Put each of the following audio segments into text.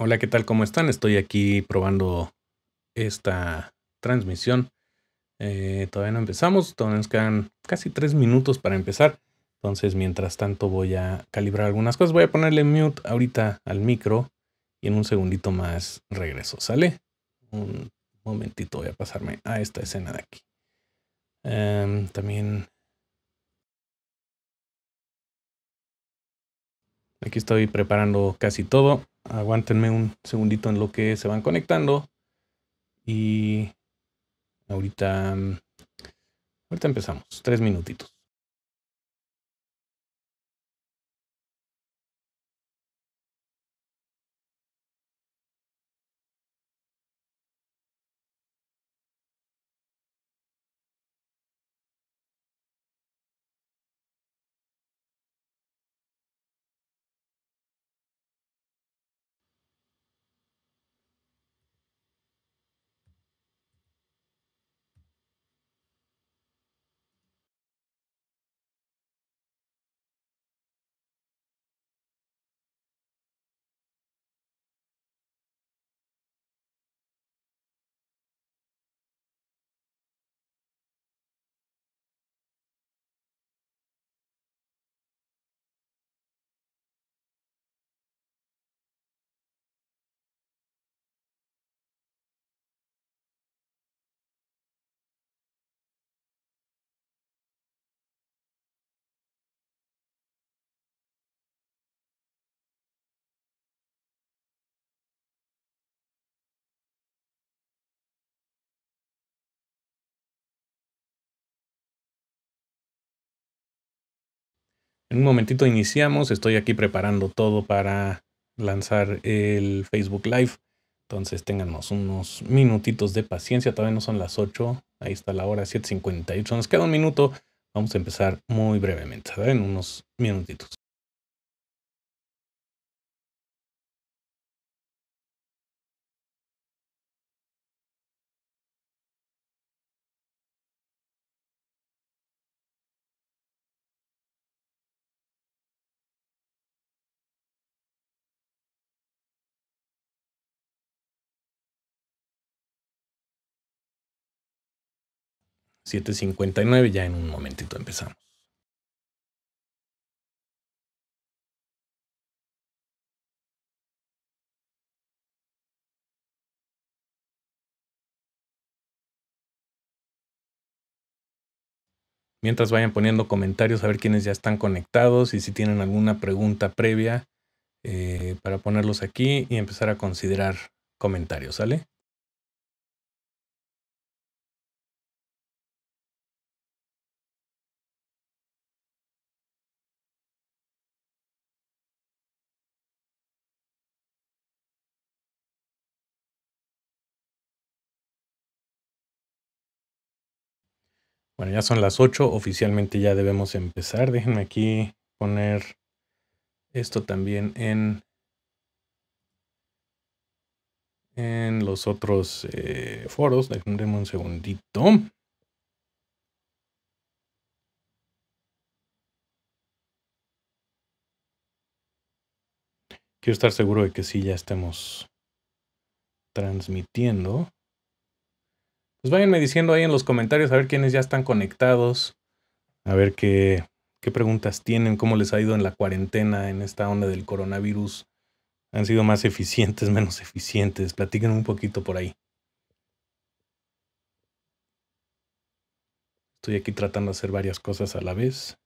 Hola, ¿qué tal? ¿Cómo están? Estoy aquí probando esta transmisión. Eh, todavía no empezamos, todavía nos quedan casi tres minutos para empezar. Entonces, mientras tanto, voy a calibrar algunas cosas. Voy a ponerle mute ahorita al micro y en un segundito más regreso. ¿Sale? Un momentito, voy a pasarme a esta escena de aquí. Em, también. Aquí estoy preparando casi todo. Aguántenme un segundito en lo que se van conectando. Y ahorita, mm, ahorita empezamos. Tres minutitos. En un momentito iniciamos, estoy aquí preparando todo para lanzar el Facebook Live. Entonces téngannos unos minutitos de paciencia, todavía no son las 8, ahí está la hora 7.58, nos queda un minuto, vamos a empezar muy brevemente, en unos minutitos. 7.59, ya en un momentito empezamos. Mientras vayan poniendo comentarios a ver quiénes ya están conectados y si tienen alguna pregunta previa eh, para ponerlos aquí y empezar a considerar comentarios, ¿sale? Bueno, ya son las 8, oficialmente ya debemos empezar. Déjenme aquí poner esto también en, en los otros eh, foros. Déjenme un segundito. Quiero estar seguro de que sí ya estemos transmitiendo pues váyanme diciendo ahí en los comentarios a ver quiénes ya están conectados, a ver qué, qué preguntas tienen, cómo les ha ido en la cuarentena, en esta onda del coronavirus. ¿Han sido más eficientes, menos eficientes? Platiquen un poquito por ahí. Estoy aquí tratando de hacer varias cosas a la vez.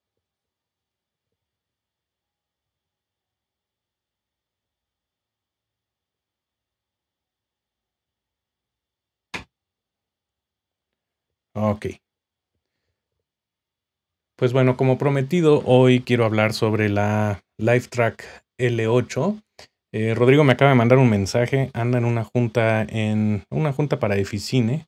Ok. Pues bueno, como prometido, hoy quiero hablar sobre la Lifetrack L8. Eh, Rodrigo me acaba de mandar un mensaje, anda en una junta en una junta para Eficine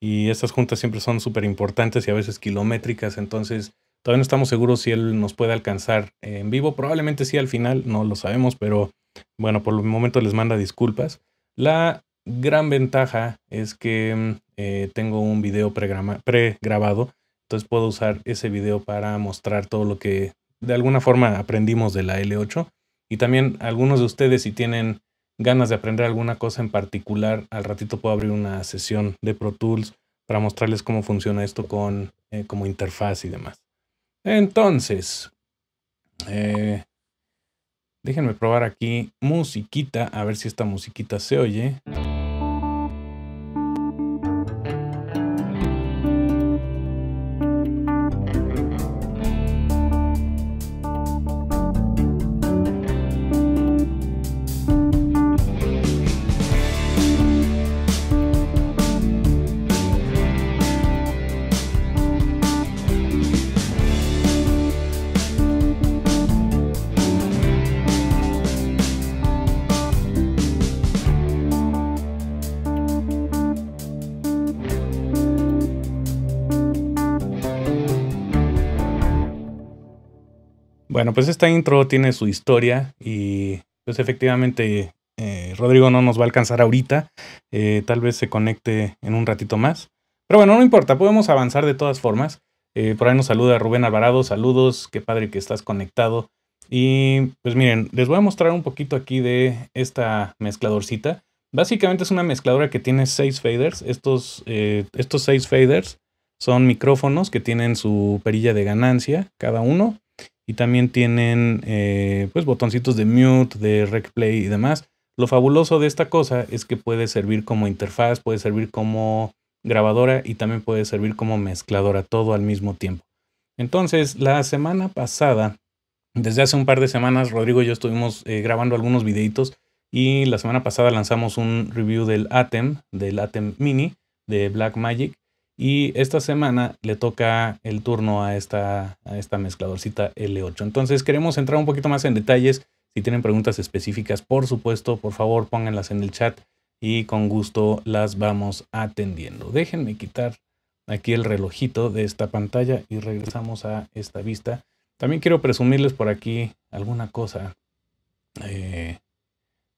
y estas juntas siempre son súper importantes y a veces kilométricas, entonces todavía no estamos seguros si él nos puede alcanzar en vivo, probablemente sí al final, no lo sabemos, pero bueno, por el momento les manda disculpas. La gran ventaja es que eh, tengo un video pregrabado, entonces puedo usar ese video para mostrar todo lo que de alguna forma aprendimos de la L8. Y también algunos de ustedes si tienen ganas de aprender alguna cosa en particular, al ratito puedo abrir una sesión de Pro Tools para mostrarles cómo funciona esto con, eh, como interfaz y demás. Entonces, eh, déjenme probar aquí musiquita, a ver si esta musiquita se oye. pues esta intro tiene su historia y pues efectivamente eh, Rodrigo no nos va a alcanzar ahorita. Eh, tal vez se conecte en un ratito más. Pero bueno, no importa, podemos avanzar de todas formas. Eh, por ahí nos saluda Rubén Alvarado, saludos, qué padre que estás conectado. Y pues miren, les voy a mostrar un poquito aquí de esta mezcladorcita. Básicamente es una mezcladora que tiene seis faders. Estos, estos seis faders son micrófonos que tienen su perilla de ganancia, cada uno y también tienen eh, pues botoncitos de mute, de replay y demás. Lo fabuloso de esta cosa es que puede servir como interfaz, puede servir como grabadora y también puede servir como mezcladora, todo al mismo tiempo. Entonces, la semana pasada, desde hace un par de semanas, Rodrigo y yo estuvimos eh, grabando algunos videitos y la semana pasada lanzamos un review del Atem, del Atem Mini de Blackmagic. Y esta semana le toca el turno a esta, mezcladorcita L8. Entonces queremos entrar un poquito más en detalles. Si tienen preguntas específicas, por supuesto, por favor pónganlas en el chat y con gusto las vamos atendiendo. Déjenme quitar aquí el relojito de esta pantalla y regresamos a esta vista. También quiero presumirles por aquí alguna cosa. Eh,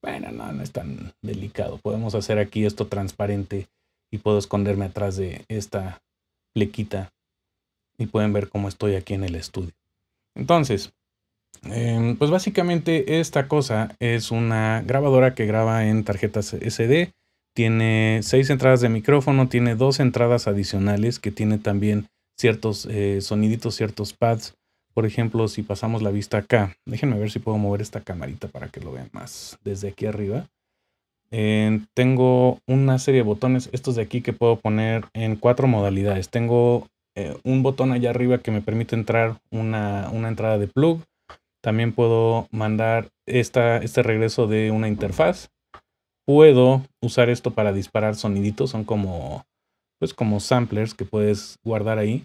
bueno, no, no es tan delicado. Podemos hacer aquí esto transparente y puedo esconderme atrás de esta plequita y pueden ver cómo estoy aquí en el estudio. Entonces, em, pues básicamente esta cosa es una grabadora que graba en tarjetas SD. Tiene seis entradas de micrófono, tiene dos entradas adicionales que tiene también ciertos eh, soniditos, ciertos pads. Por ejemplo, si pasamos la vista acá, déjenme ver si puedo mover esta camarita para que lo vean más desde aquí arriba tengo una serie de botones, estos de aquí que puedo poner en cuatro modalidades. Tengo eh, un botón allá arriba que me permite entrar una, entrada de plug. También puedo mandar este regreso de una interfaz. Puedo usar esto para disparar soniditos, son como, pues como samplers que puedes guardar ahí.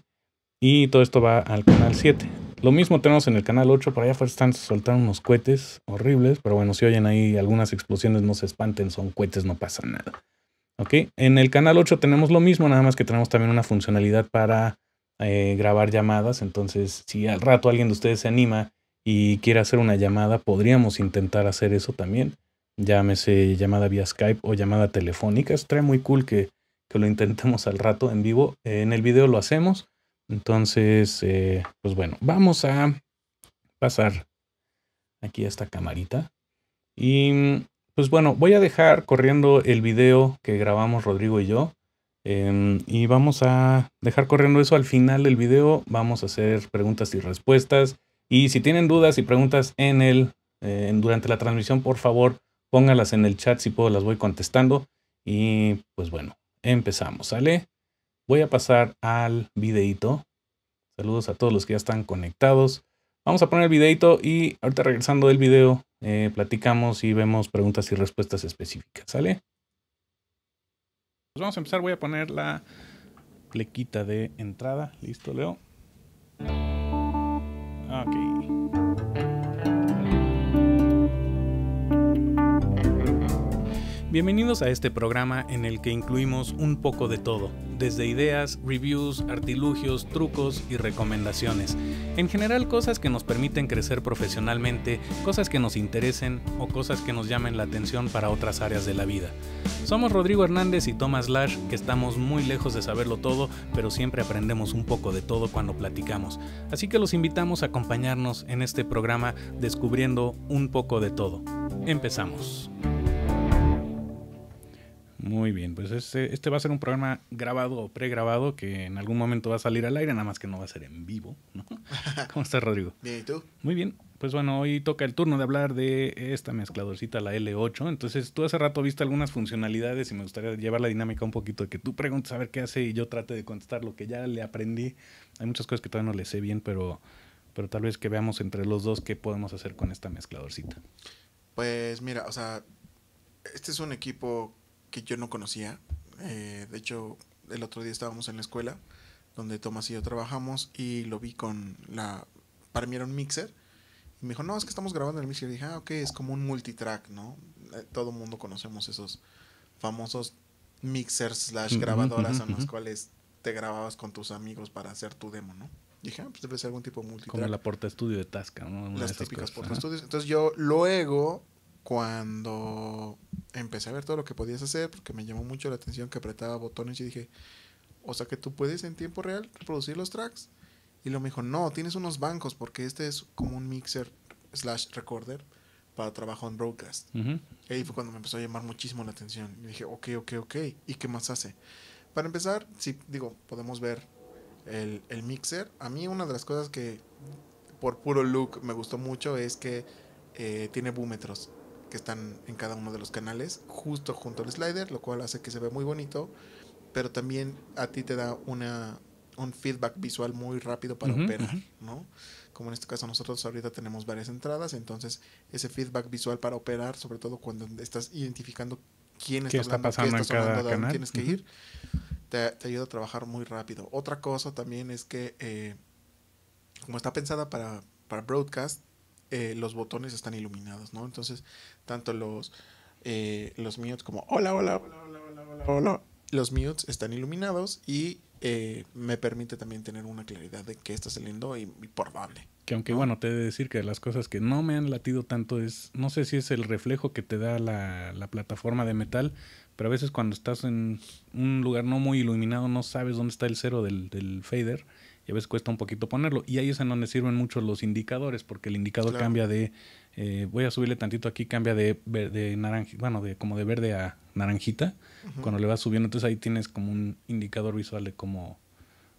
Y todo esto va al canal 7. Lo mismo tenemos en el canal 8, por allá afuera están soltando unos cohetes horribles, pero bueno, si oyen ahí algunas explosiones, no se espanten, son cohetes, no pasa nada. ¿Ok? En el canal 8 tenemos lo mismo, nada más que tenemos también una funcionalidad para eh, grabar llamadas, entonces si al rato alguien de ustedes se anima y quiere hacer una llamada, podríamos intentar hacer eso también. Llámese llamada vía Skype o llamada telefónica, es muy cool que, lo intentemos al rato en vivo. en el video lo hacemos. Entonces, eh, pues bueno, vamos a pasar aquí a esta camarita. Y pues bueno, voy a dejar corriendo el video que grabamos Rodrigo y yo. Em, y vamos a dejar corriendo eso al final del video. Vamos a hacer preguntas y respuestas. Y si tienen dudas y preguntas en el, eh, durante la transmisión, por favor, póngalas en el chat si puedo, las voy contestando. Y pues bueno, empezamos, ¿sale? Voy a pasar al videito. Saludos a todos los que ya están conectados. Vamos a poner el videito y ahorita regresando del video eh, platicamos y vemos preguntas y respuestas específicas. ¿Sale? Pues vamos a empezar. Voy a poner la plequita de entrada. Listo, Leo. Ok. Bienvenidos a este programa en el que incluimos un poco de todo, desde ideas, reviews, artilugios, trucos y recomendaciones. En general cosas que nos permiten crecer profesionalmente, cosas que nos interesen o cosas que nos llamen la atención para otras áreas de la vida. Somos Rodrigo Hernández y Thomas Lash, que estamos muy lejos de saberlo todo, pero siempre aprendemos un poco de todo cuando platicamos. Así que los invitamos a acompañarnos en este programa descubriendo un poco de todo. Empezamos. Muy bien, pues este, este, va a ser un programa grabado o pregrabado que en algún momento va a salir al aire, nada más que no va a ser en vivo, ¿no? ¿Cómo estás, Rodrigo? Bien, ¿y tú? Muy bien. Pues bueno, hoy toca el turno de hablar de esta mezcladorcita, la L8. Entonces, tú hace rato viste algunas funcionalidades y me gustaría llevar la dinámica un poquito de que tú preguntes a ver qué hace y yo trate de contestar lo que ya le aprendí. Hay muchas cosas que todavía no le sé bien, pero, pero tal vez que veamos entre los dos qué podemos hacer con esta mezcladorcita. Pues mira, o sea, este es un equipo que yo no conocía. Eh, de hecho, el otro día estábamos en la escuela donde Tomás y yo trabajamos y lo vi con la... Para un mixer. Y me dijo, no, es que estamos grabando el mixer. Y dije, ah, ok, es como un multitrack, ¿no? Todo eh, todo mundo conocemos esos famosos mixers slash grabadoras a las cuales te grababas con tus amigos para hacer tu demo, ¿no? dije, ah, pues debe ser algún tipo de multitrack. Como la porta estudio de Tasca, ¿no? Las típicas porta estudios. Entonces yo luego cuando empecé a ver todo lo que podías hacer, porque me llamó mucho la atención que apretaba botones y dije, o sea que tú puedes en tiempo real reproducir los tracks. Y lo me dijo, no, tienes unos bancos, porque este es como un mixer slash recorder para trabajo en broadcast. y ahí fue cuando me empezó a llamar muchísimo la atención. Y dije, ok, ok, ok, ¿y qué más hace? Para empezar, sí, digo, podemos ver el, mixer. A mí una de las cosas que por puro look me gustó mucho es que eh, tiene búmetros que están en cada uno de los canales, justo junto al slider, lo cual hace que se vea muy bonito, pero también a ti te da una, un feedback visual muy rápido para operar, ¿no? Como en este caso nosotros ahorita tenemos varias entradas, entonces ese feedback visual para operar, sobre todo cuando estás identificando quién está, hablando, pasando en cada canal? tienes que ir, te, ayuda a trabajar muy rápido. Otra cosa también es que eh, como está pensada para, para broadcast, eh, los botones están iluminados, ¿no? Entonces, tanto los, eh, los mutes como hola, hola, hola, hola, hola, hola, los mutes están iluminados y eh, me permite también tener una claridad de qué está saliendo y, por dónde. Que aunque bueno, te he de decir que las cosas que no me han latido tanto es, no sé si es el reflejo que te da la, la plataforma de metal, pero a veces cuando estás en un lugar no muy iluminado no sabes dónde está el cero del, del fader y a veces cuesta un poquito ponerlo. Y ahí es en donde sirven mucho los indicadores, porque el indicador cambia de, eh, voy a subirle tantito aquí, cambia de, de naranja, bueno, de como de verde a naranjita, cuando le vas subiendo, entonces ahí tienes como un indicador visual de cómo,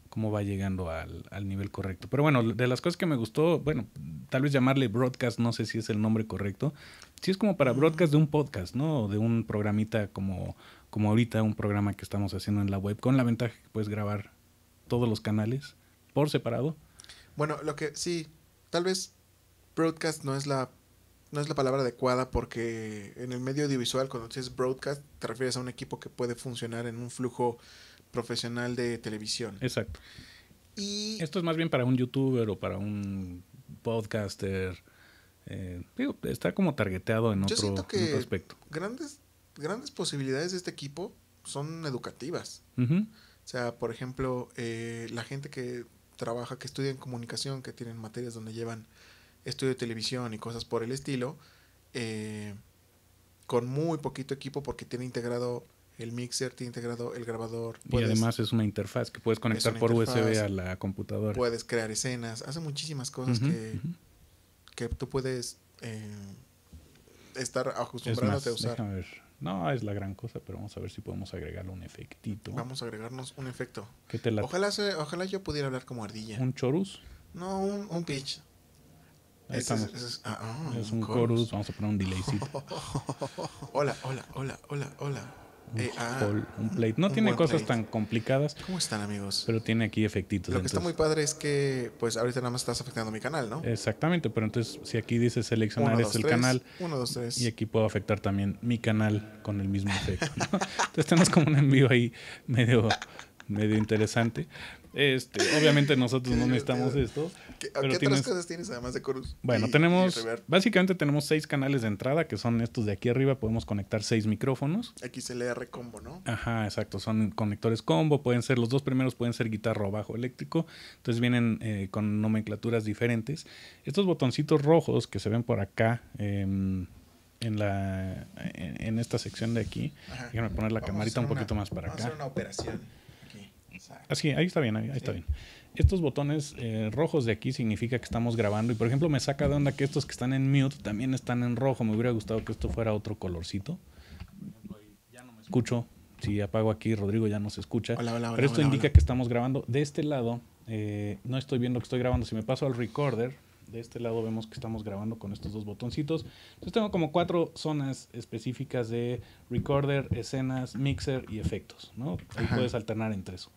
cómo va llegando al, nivel correcto. Pero bueno, de las cosas que me gustó, bueno, tal vez llamarle broadcast, no sé si es el nombre correcto. Si es como para broadcast de un podcast, ¿no? O de un programita como, como ahorita, un programa que estamos haciendo en la web, con la ventaja que puedes grabar todos los canales por separado. Bueno, lo que sí, tal vez broadcast no es la no es la palabra adecuada porque en el medio audiovisual cuando dices broadcast te refieres a un equipo que puede funcionar en un flujo profesional de televisión. Exacto. Y esto es más bien para un youtuber o para un podcaster. Eh, está como targeteado en, otro, aspecto. Grandes, grandes posibilidades de este equipo son educativas. O sea, por ejemplo, eh, la gente que trabaja, que estudia en comunicación, que tienen materias donde llevan estudio de televisión y cosas por el estilo, eh, con muy poquito equipo porque tiene integrado el mixer, tiene integrado el grabador. y además es una interfaz que puedes conectar por USB a la computadora. Puedes crear escenas, hace muchísimas cosas que, que tú puedes eh, estar acostumbrado a usar. No es la gran cosa, pero vamos a ver si podemos agregarle un efectito. Vamos a agregarnos un efecto. ¿Qué te ojalá, ojalá yo pudiera hablar como ardilla. ¿Un chorus? No, un, pitch. Ahí ah, ah, es, un chorus. Vamos a poner un delaycito. hola, hola, hola, hola, hola. Eh, ah, plate. No tiene cosas tan complicadas. ¿Cómo están, amigos? Pero tiene aquí efectitos. Lo que está muy padre es que, pues, ahorita nada más estás afectando mi canal, ¿no? Exactamente, pero entonces, si aquí dice seleccionar es el canal. Y aquí puedo afectar también mi canal con el mismo efecto. entonces, tenemos como un envío ahí medio, medio interesante. Este, obviamente, nosotros no necesitamos esto. ¿Qué, otras cosas tienes además de Chorus? Bueno, tenemos. básicamente tenemos seis canales de entrada, que son estos de aquí arriba. Podemos conectar seis micrófonos. Aquí se XLR combo, ¿no? Ajá, exacto. Son conectores combo. Pueden ser los dos primeros, pueden ser guitarra o bajo eléctrico. Entonces vienen eh, con nomenclaturas diferentes. Estos botoncitos rojos que se ven por acá. Em, en la en, esta sección de aquí. Déjame poner la camarita un poquito más para acá. Vamos a hacer una operación. Así, ah, ahí está bien, ahí, está bien estos botones eh, rojos de aquí significa que estamos grabando. Y por ejemplo, me saca de onda que estos que están en mute también están en rojo. Me hubiera gustado que esto fuera otro colorcito. Ya no me escucho. Si apago aquí, Rodrigo ya no se escucha. Pero esto indica que estamos grabando. De este lado, eh, no estoy viendo que estoy grabando. Si me paso al recorder, de este lado vemos que estamos grabando con estos dos botoncitos. Entonces tengo como cuatro zonas específicas de recorder, escenas, mixer y efectos. ¿no? Ahí puedes alternar entre eso.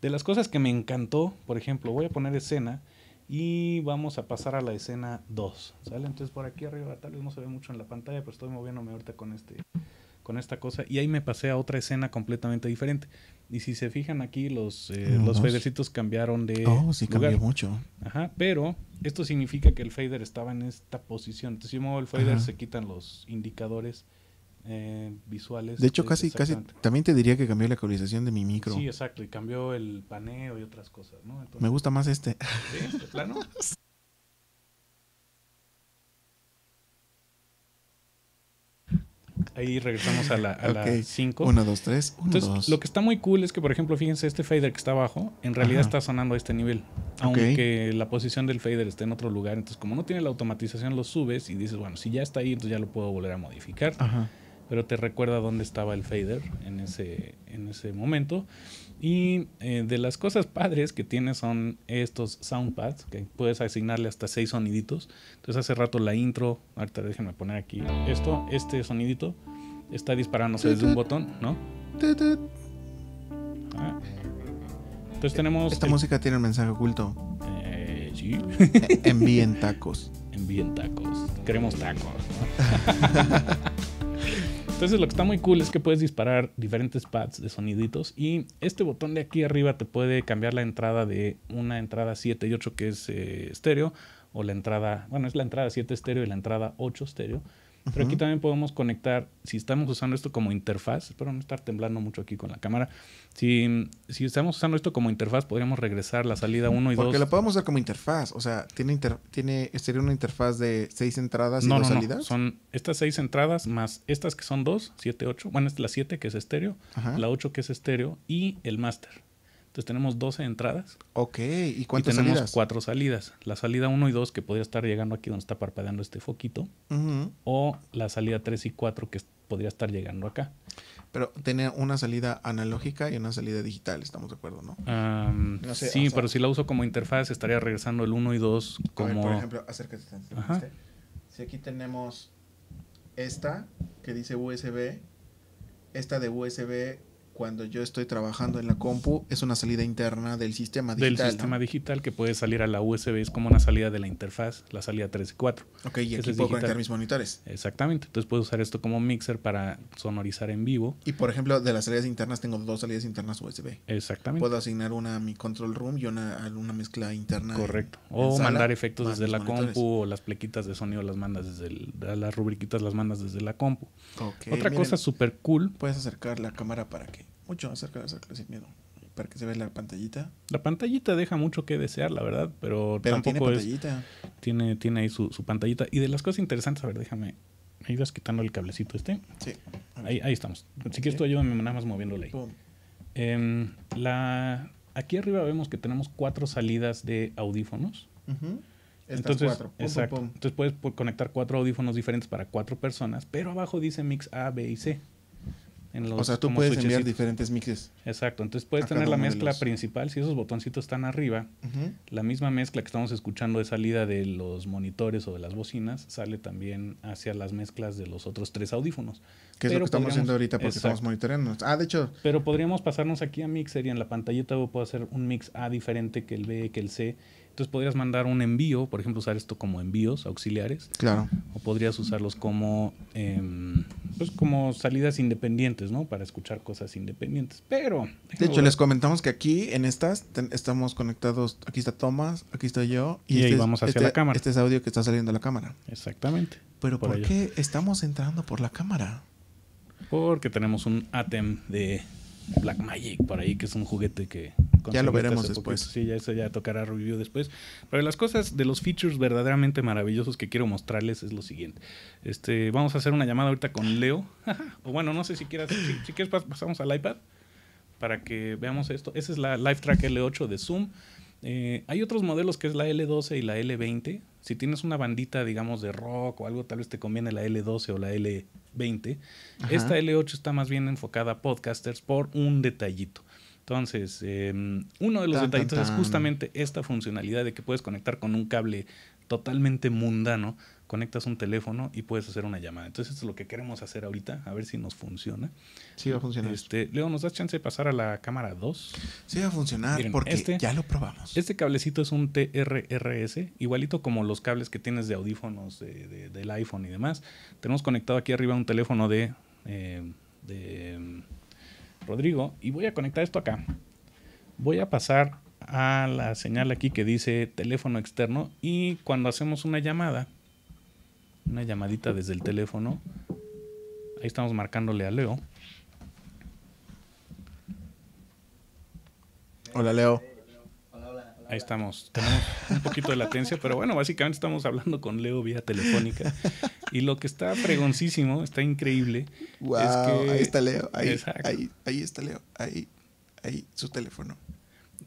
De las cosas que me encantó, por ejemplo, voy a poner escena y vamos a pasar a la escena 2, ¿sale? Entonces por aquí arriba tal vez no se ve mucho en la pantalla, pero estoy moviéndome ahorita con este con esta cosa y ahí me pasé a otra escena completamente diferente. Y si se fijan aquí, los, eh, los fadercitos cambiaron de. Oh, sí, cambió mucho. Ajá, pero esto significa que el fader estaba en esta posición. Entonces, si muevo el fader, se quitan los indicadores eh, visuales. De hecho, casi, casi también te diría que cambió la ecualización de mi micro. Sí, exacto, y cambió el paneo y otras cosas, ¿no? Me gusta más este. ¿Este plano? Ahí regresamos a la 5. 1, 2, 3. Entonces, lo que está muy cool es que, por ejemplo, fíjense, este fader que está abajo, en realidad está sonando a este nivel. Aunque la posición del fader está en otro lugar. Entonces, como no tiene la automatización, lo subes y dices, bueno, si ya está ahí, entonces ya lo puedo volver a modificar. Ajá pero te recuerda dónde estaba el fader en ese, en ese momento. Y eh, de las cosas padres que tiene son estos soundpads, que puedes asignarle hasta seis soniditos. Entonces hace rato la intro, ahorita déjenme poner aquí esto, este sonidito está disparándose desde un botón, ¿no? Ah. Entonces tenemos... Esta música tiene un mensaje oculto. Eh, sí. Envíen tacos. Envíen tacos. Queremos tacos. Entonces lo que está muy cool es que puedes disparar diferentes pads de soniditos y este botón de aquí arriba te puede cambiar la entrada de una entrada 7 y 8 que es eh, estéreo o la entrada, bueno es la entrada 7 estéreo y la entrada 8 estéreo. Pero aquí también podemos conectar, si estamos usando esto como interfaz, espero no estar temblando mucho aquí con la cámara, si, estamos usando esto como interfaz, podríamos regresar la salida 1 y 2. Porque la podemos usar como interfaz, o sea, tiene, tiene sería una interfaz de 6 entradas y no, salidas. No, son estas 6 entradas más estas que son 2, 7, 8, bueno, es la 7 que es estéreo, la 8 que es estéreo y el máster. Entonces tenemos 12 entradas. Ok, ¿y cuántas y tenemos cuatro salidas. La salida 1 y 2 que podría estar llegando aquí donde está parpadeando este foquito. O la salida 3 y 4 que podría estar llegando acá. Pero tiene una salida analógica y una salida digital, estamos de acuerdo, ¿no? sí, pero si la uso como interfaz estaría regresando el 1 y 2 como... por ejemplo, acércate. Si aquí tenemos esta que dice USB, esta de USB cuando yo estoy trabajando en la compu, es una salida interna del sistema digital. Del sistema digital que puede salir a la USB, es como una salida de la interfaz, la salida 3 y 4. Ok, y aquí puedo conectar mis monitores. Exactamente, entonces puedo usar esto como mixer para sonorizar en vivo. Y por ejemplo, de las salidas internas tengo dos salidas internas USB. Exactamente. Puedo asignar una a mi control room y una a una mezcla interna. Correcto. o mandar efectos desde la compu o las plequitas de sonido las mandas desde las rubriquitas las mandas desde la compu. Okay, Otra cosa súper cool. Puedes acercar la cámara para que mucho, de de sin miedo. Para que se vea la pantallita. La pantallita deja mucho que desear, la verdad, pero, tiene pantallita. tiene, tiene ahí su, pantallita. Y de las cosas interesantes, a ver, déjame. ¿Me ayudas quitando el cablecito este? Sí. Ahí, ahí estamos. Si quieres tú ayúdame nada más moviéndole em, la, aquí arriba vemos que tenemos cuatro salidas de audífonos. entonces, Entonces puedes conectar cuatro audífonos diferentes para cuatro personas, pero abajo dice mix A, B y C o sea, tú puedes enviar diferentes mixes. Exacto, entonces puedes tener la mezcla principal, si esos botoncitos están arriba, la misma mezcla que estamos escuchando de salida de los monitores o de las bocinas sale también hacia las mezclas de los otros tres audífonos. Que es lo que estamos haciendo ahorita porque estamos monitoreando. Ah, de hecho. Pero podríamos pasarnos aquí a Mixer y en la pantallita puedo hacer un mix A diferente que el B, que el C entonces podrías mandar un envío, por ejemplo, usar esto como envíos auxiliares. Claro. O podrías usarlos como, em, pues, como salidas independientes, ¿no? Para escuchar cosas independientes. Pero. De hecho, les comentamos que aquí en estas estamos conectados. Aquí está Tomás, aquí estoy yo. Y, este vamos hacia este la cámara. Este es audio que está saliendo a la cámara. Exactamente. Pero ¿por qué estamos entrando por la cámara? Porque tenemos un ATEM de Black Magic por ahí, que es un juguete que... Ya lo veremos después. Sí, ya eso ya tocará review después. Pero las cosas de los features verdaderamente maravillosos que quiero mostrarles es lo siguiente. Este, vamos a hacer una llamada ahorita con Leo. o bueno, no sé si quieras, si, quieres pasamos al iPad para que veamos esto. Esa es la Live L8 de Zoom. Eh, hay otros modelos que es la L12 y la L20. Si tienes una bandita, digamos, de rock o algo, tal vez te conviene la L12 o la L20. Esta L8 está más bien enfocada a podcasters por un detallito. Entonces, em, uno de los detallitos es justamente esta funcionalidad de que puedes conectar con un cable totalmente mundano, conectas un teléfono y puedes hacer una llamada. Entonces, esto es lo que queremos hacer ahorita, a ver si nos funciona. Sí, va a funcionar. Este, Leo, ¿nos das chance de pasar a la cámara 2? Sí, va a funcionar porque este ya lo probamos. Este cablecito es un TRRS, igualito como los cables que tienes de audífonos del iPhone y demás. Tenemos conectado aquí arriba un teléfono de eh, Rodrigo y voy a conectar esto acá. Voy a pasar a la señal aquí que dice teléfono externo y cuando hacemos una llamada, una llamadita desde el teléfono, ahí estamos marcándole a Leo. Hola Leo. Ahí estamos. Tenemos un poquito de latencia, pero bueno, básicamente estamos hablando con Leo vía telefónica. Y lo que está pregoncísimo, está increíble. Wow, ahí está Leo. Ahí, ahí, está Leo. Ahí, ahí, su teléfono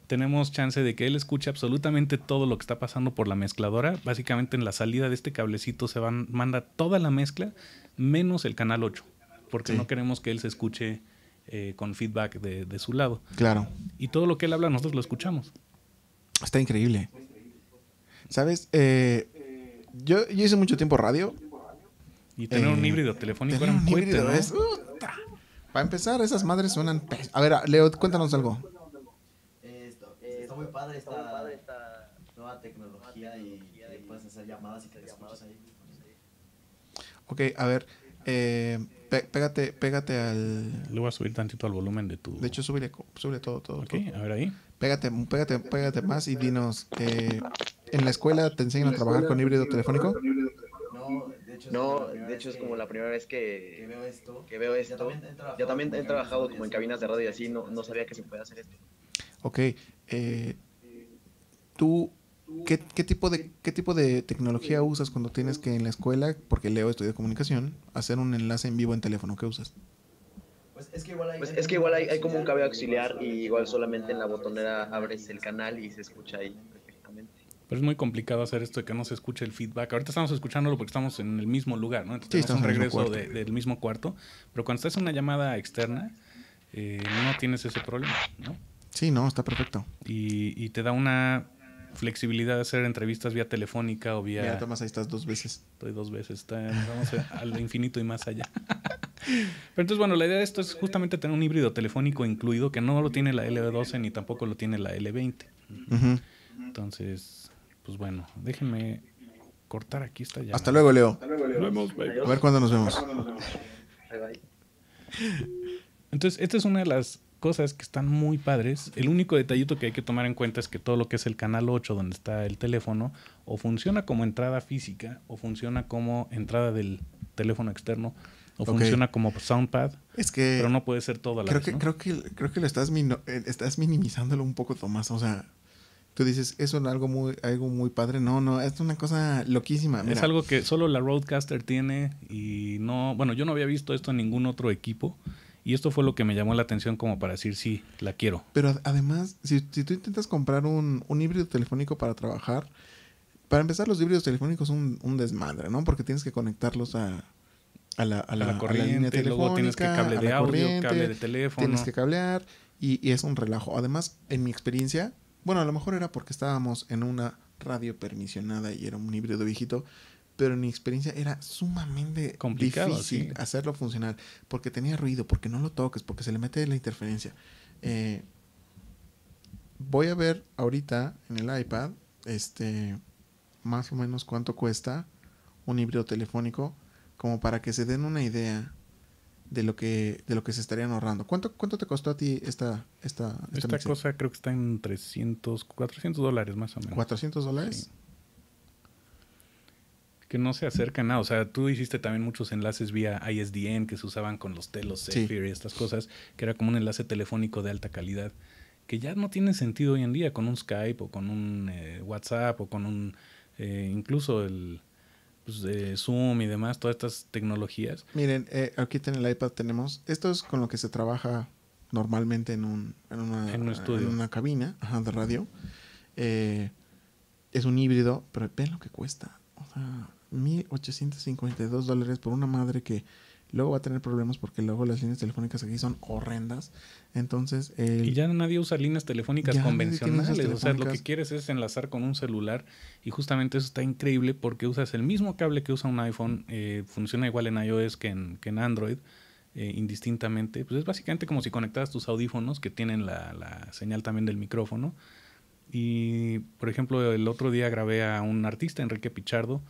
tenemos chance de que él escuche absolutamente todo lo que está pasando por la mezcladora. Básicamente en la salida de este cablecito se manda toda la mezcla, menos el canal 8, porque no queremos que él se escuche eh, con feedback de, de, su lado. Claro. Y todo lo que él habla nosotros lo escuchamos. Está increíble. ¿Sabes? Eh, yo, yo, hice mucho tiempo radio. Y tener un eh, híbrido telefónico era un, híbrido, ¿no? Para empezar, esas madres suenan... A ver, Leo, cuéntanos algo. muy padre esta nueva tecnología y, puedes hacer llamadas y te ahí. Ok, a ver, eh, pégate, pégate al. Le voy a subir tantito al volumen de tu. De hecho, súbele, todo, todo. Ok, a ver ahí. Pégate, pégate, más y dinos, eh, ¿en la escuela te enseñan a trabajar con híbrido telefónico? No, de hecho es como la primera vez que, veo esto. Que Ya también, he trabajado como en cabinas de radio y así, no, sabía que se podía hacer esto. Ok. Eh, ¿Tú qué, tipo de, qué tipo de tecnología usas cuando tienes que en la escuela, porque Leo de comunicación, hacer un enlace en vivo en teléfono? ¿Qué usas? Pues es que igual hay, pues como un cabello auxiliar y igual solamente en la botonera abres el canal y se escucha ahí perfectamente. Pero es muy complicado hacer esto de que no se escuche el feedback. Ahorita estamos escuchándolo porque estamos en el mismo lugar, ¿no? sí, regreso del mismo cuarto. Pero cuando estás en una llamada externa, eh, no tienes ese problema, ¿no? Sí, no, está perfecto. y te da una flexibilidad de hacer entrevistas vía telefónica o vía. Mira, Tomás, ahí estás dos veces. Estoy dos veces. vamos al infinito y más allá. Pero entonces, bueno, la idea de esto es justamente tener un híbrido telefónico incluido que no lo tiene la l 12 ni tampoco lo tiene la L20. Entonces, pues bueno, déjenme cortar aquí esta Hasta luego, Leo. Hasta luego, Leo. vemos, a ver cuándo nos vemos. Entonces, esta es una de las cosas que están muy padres. El único detallito que hay que tomar en cuenta es que todo lo que es el canal 8 donde está el teléfono o funciona como entrada física o funciona como entrada del teléfono externo o funciona como soundpad. Es que pero no puede ser todo la creo que creo que creo que lo eh, estás minimizándolo un poco Tomás, o sea, tú dices, eso es algo muy, algo muy padre. No, no, es una cosa loquísima. Es algo que solo la Roadcaster tiene y no, bueno, yo no había visto esto en ningún otro equipo. Y esto fue lo que me llamó la atención como para decir sí, la quiero. Pero además, si, si tú intentas comprar un, un, híbrido telefónico para trabajar, para empezar los híbridos telefónicos son un, desmadre, ¿no? Porque tienes que conectarlos a, la, a, corriente, luego tienes que cable de audio, cable de teléfono. Tienes que cablear y, y es un relajo. Además, en mi experiencia, bueno, a lo mejor era porque estábamos en una radio permisionada y era un híbrido viejito, pero en mi experiencia era sumamente Complicado, difícil hacerlo funcionar, porque tenía ruido, porque no lo toques, porque se le mete la interferencia. Eh, voy a ver ahorita en el iPad, este, más o menos cuánto cuesta un híbrido telefónico, como para que se den una idea de lo que, de lo que se estarían ahorrando. ¿Cuánto, cuánto te costó a ti esta Esta, esta, cosa creo que está en 300, 400 dólares más o menos. ¿400 dólares? que no se acerca nada. o sea, tú hiciste también muchos enlaces vía ISDN que se usaban con los telos Zephyr y estas cosas, que era como un enlace telefónico de alta calidad, que ya no tiene sentido hoy en día con un Skype o con un eh, WhatsApp o con un, eh, incluso el pues, Zoom y demás, todas estas tecnologías. Miren, eh, aquí en el iPad tenemos, esto es con lo que se trabaja normalmente en, un, una, en, un estudio. en una cabina de radio. es un híbrido, pero ven lo que cuesta. O sea, 1.852 dólares por una madre que luego va a tener problemas porque luego las líneas telefónicas aquí son horrendas. Entonces, y ya nadie usa líneas telefónicas convencionales, o sea, lo que quieres es enlazar con un celular y justamente eso está increíble porque usas el mismo cable que usa un iPhone, eh, funciona igual en iOS que en, Android. Eh, indistintamente, pues es básicamente como si conectaras tus audífonos que tienen la señal también del micrófono. Y por ejemplo, el otro día grabé a un artista, Enrique Pichardo,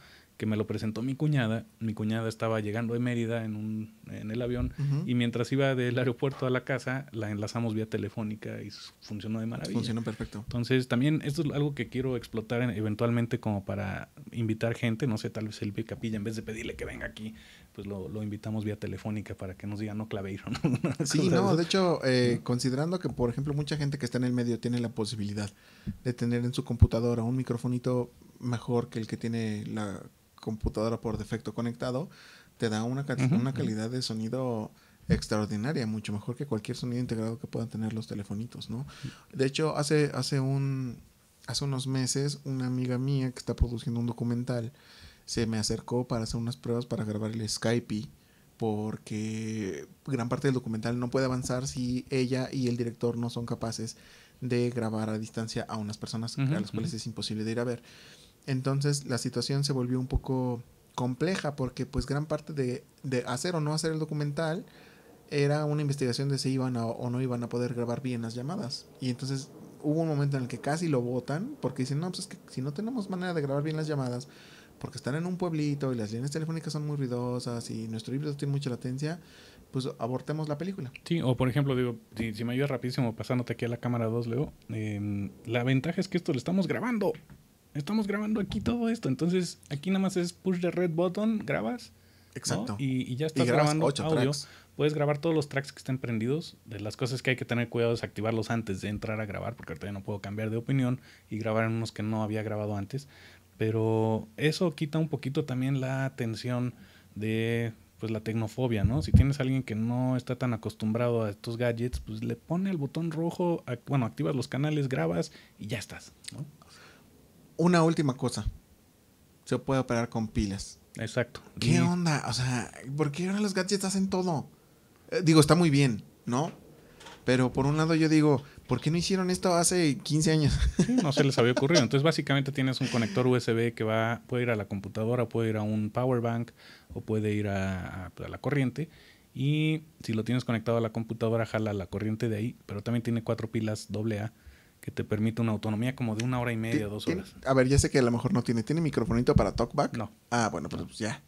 que me lo presentó mi cuñada. Mi cuñada estaba llegando de Mérida en, un, en el avión y mientras iba del aeropuerto a la casa la enlazamos vía telefónica y funcionó de maravilla. Funcionó perfecto. Entonces también esto es algo que quiero explotar eventualmente como para invitar gente, no sé, tal vez el Capilla en vez de pedirle que venga aquí, pues lo, invitamos vía telefónica para que nos diga no claveiro. ¿no? sí, no, de hecho, eh, considerando que por ejemplo mucha gente que está en el medio tiene la posibilidad de tener en su computadora un microfonito mejor que el que tiene la computadora por defecto conectado, te da una, una calidad de sonido extraordinaria, mucho mejor que cualquier sonido integrado que puedan tener los telefonitos, ¿no? Mm. De hecho, hace, hace, un, hace unos meses una amiga mía que está produciendo un documental se me acercó para hacer unas pruebas para grabar el Skype porque gran parte del documental no puede avanzar si ella y el director no son capaces de grabar a distancia a unas personas a las cuales es imposible de ir a ver. Entonces la situación se volvió un poco compleja porque pues gran parte de, de hacer o no hacer el documental era una investigación de si iban o no iban a poder grabar bien las llamadas. Y entonces hubo un momento en el que casi lo votan porque dicen, no, pues es que si no tenemos manera de grabar bien las llamadas, porque están en un pueblito y las líneas telefónicas son muy ruidosas y nuestro libro tiene mucha latencia, pues abortemos la película. Sí, o por ejemplo, digo, si, me ayudas rapidísimo pasándote aquí a la cámara 2, Leo, em, la ventaja es que esto lo estamos grabando estamos grabando aquí todo esto. Entonces, aquí nada más es push the red button, grabas. Exacto. Y, ya estás grabando audio. Puedes grabar todos los tracks que estén prendidos. De las cosas que hay que tener cuidado es activarlos antes de entrar a grabar, porque ahorita no puedo cambiar de opinión y grabar en unos que no había grabado antes. Pero eso quita un poquito también la tensión de pues la tecnofobia, ¿no? Si tienes alguien que no está tan acostumbrado a estos gadgets, pues le pone el botón rojo, bueno, activas los canales, grabas y ya estás, ¿no? una última cosa. Se puede operar con pilas. Exacto. ¿Qué onda? O sea, ¿por qué ahora los gadgets hacen todo? Eh, digo, está muy bien, ¿no? Pero por un lado yo digo, ¿por qué no hicieron esto hace 15 años? no se les había ocurrido. Entonces básicamente tienes un conector USB que va, puede ir a la computadora, puede ir a un power bank o puede ir a, a la corriente. Y si lo tienes conectado a la computadora, jala la corriente de ahí, pero también tiene cuatro pilas AA que te permite una autonomía como de una hora y media, dos horas. A ver, ya sé que a lo mejor no tiene. ¿Tiene microfonito para talkback? No. Ah, bueno, pues, pues ya.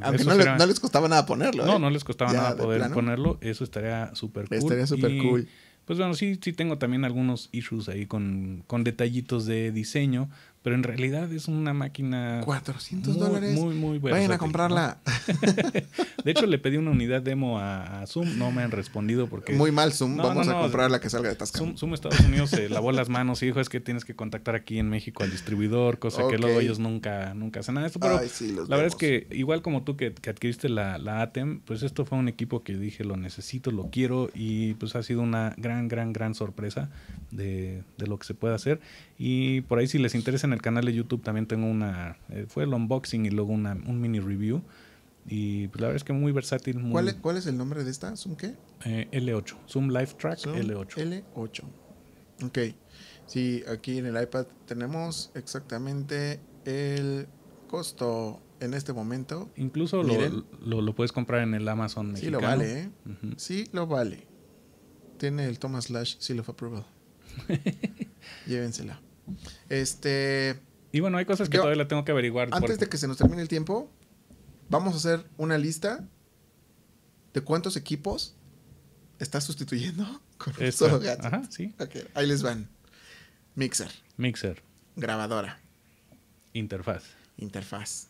Aunque no, no, les costaba nada ponerlo. No, ¿eh? no les costaba nada poder ponerlo. Eso estaría súper cool. Estaría súper cool. Pues bueno, sí, sí tengo también algunos issues ahí con, con detallitos de diseño. Pero en realidad es una máquina. 400 muy, dólares. Muy, muy buena. Vayan a comprarla. de hecho, le pedí una unidad demo a, Zoom. No me han respondido porque. Muy mal Zoom. Vamos a comprar la que salga de Tascam. Zoom, Zoom, Estados Unidos se lavó las manos y dijo: es que tienes que contactar aquí en México al distribuidor, cosa que luego ellos nunca, nunca hacen nada esto. Pero la verdad es que, igual como tú que, adquiriste la, ATEM, pues esto fue un equipo que dije: lo necesito, lo quiero. Y pues ha sido una gran, gran, gran sorpresa de, de lo que se puede hacer. Y por ahí, si les interesa el canal de YouTube también tengo una, eh, fue el unboxing y luego una, un mini review. Y pues, la verdad es que muy versátil. ¿Cuál, es, ¿Cuál es el nombre de esta? ¿Zoom qué? Eh, L8, Zoom Live Track L8. L8. Ok. Sí, aquí en el iPad tenemos exactamente el costo en este momento. Incluso lo, lo, puedes comprar en el Amazon mexicano. Sí lo vale, si ¿eh? Sí lo vale. Tiene el Thomas Slash Seal of Approval. Llévensela. Este. Y bueno, hay cosas que todavía la tengo que averiguar. Antes de que se nos termine el tiempo, vamos a hacer una lista de cuántos equipos está sustituyendo con ahí les van. Mixer. Mixer. Grabadora. Interfaz. Interfaz.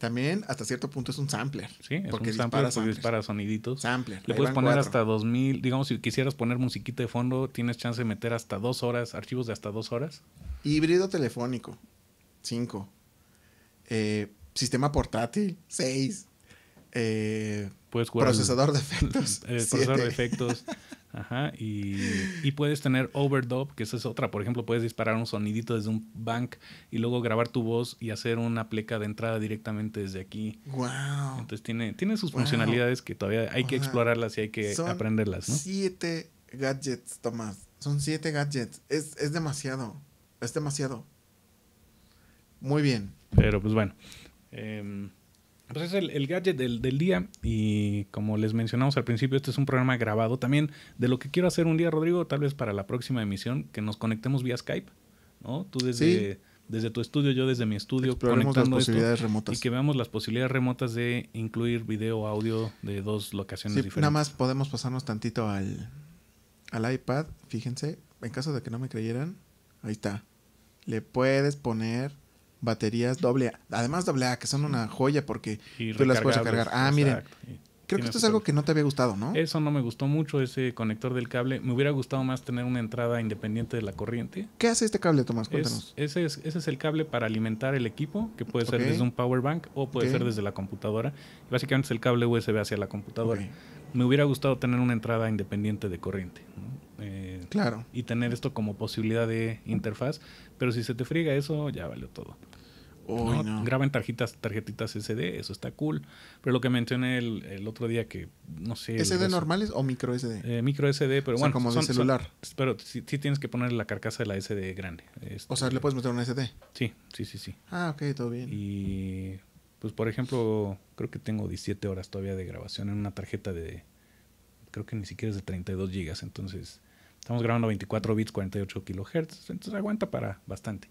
También hasta cierto punto es un sampler. Sí, es porque un sampler, dispara, pues, dispara soniditos. Sampler. Le puedes poner hasta 2000, digamos, si quisieras poner musiquita de fondo, tienes chance de meter hasta dos horas, archivos de hasta dos horas. Híbrido telefónico, 5. Eh, sistema portátil, 6. Eh, procesador de efectos. procesador de efectos. Ajá, y, puedes tener overdub, que esa es otra. Por ejemplo, puedes disparar un sonidito desde un bank y luego grabar tu voz y hacer una pleca de entrada directamente desde aquí. ¡Wow! Entonces tiene, tiene sus funcionalidades que todavía hay que explorarlas y hay que aprenderlas, ¿no? Siete gadgets, Tomás. Son siete gadgets. Es, es demasiado. Es demasiado. Muy bien. Pero pues bueno. Em, pues es el, el gadget del, día y como les mencionamos al principio, este es un programa grabado también de lo que quiero hacer un día, Rodrigo, tal vez para la próxima emisión, que nos conectemos vía Skype, ¿no? Tú desde, desde tu estudio, yo desde mi estudio, conectando posibilidades remotas. y que veamos las posibilidades remotas de incluir video, audio de dos locaciones diferentes. Nada más podemos pasarnos tantito al, al iPad, fíjense, en caso de que no me creyeran, ahí está. Le puedes poner baterías doble A. Además doble que son una joya porque tú las puedes cargar Ah, miren. Creo que esto es algo que no te había gustado, ¿no? Eso no me gustó mucho, ese conector del cable. Me hubiera gustado más tener una entrada independiente de la corriente. ¿Qué hace este cable, Tomás? Cuéntanos. ese, es, ese es el cable para alimentar el equipo, que puede ser desde un power bank o puede ser desde la computadora. Básicamente es el cable USB hacia la computadora. Me hubiera gustado tener una entrada independiente de corriente. Eh, claro. Y tener esto como posibilidad de interfaz. Pero si se te friega eso, ya valió todo no, Graban tarjetas, tarjetitas SD, eso está cool. Pero lo que mencioné el, otro día que, no sé... ¿SD normales o micro SD? Eh, micro SD, pero bueno... como de celular. pero sí, tienes que poner la carcasa de la SD grande. Este, o sea, ¿le puedes meter una SD? Sí, sí, sí, sí. Ah, ok, todo bien. Y pues por ejemplo, creo que tengo 17 horas todavía de grabación en una tarjeta de, creo que ni siquiera es de 32 GB entonces estamos grabando 24 bits, 48 kilohertz, entonces aguanta para bastante.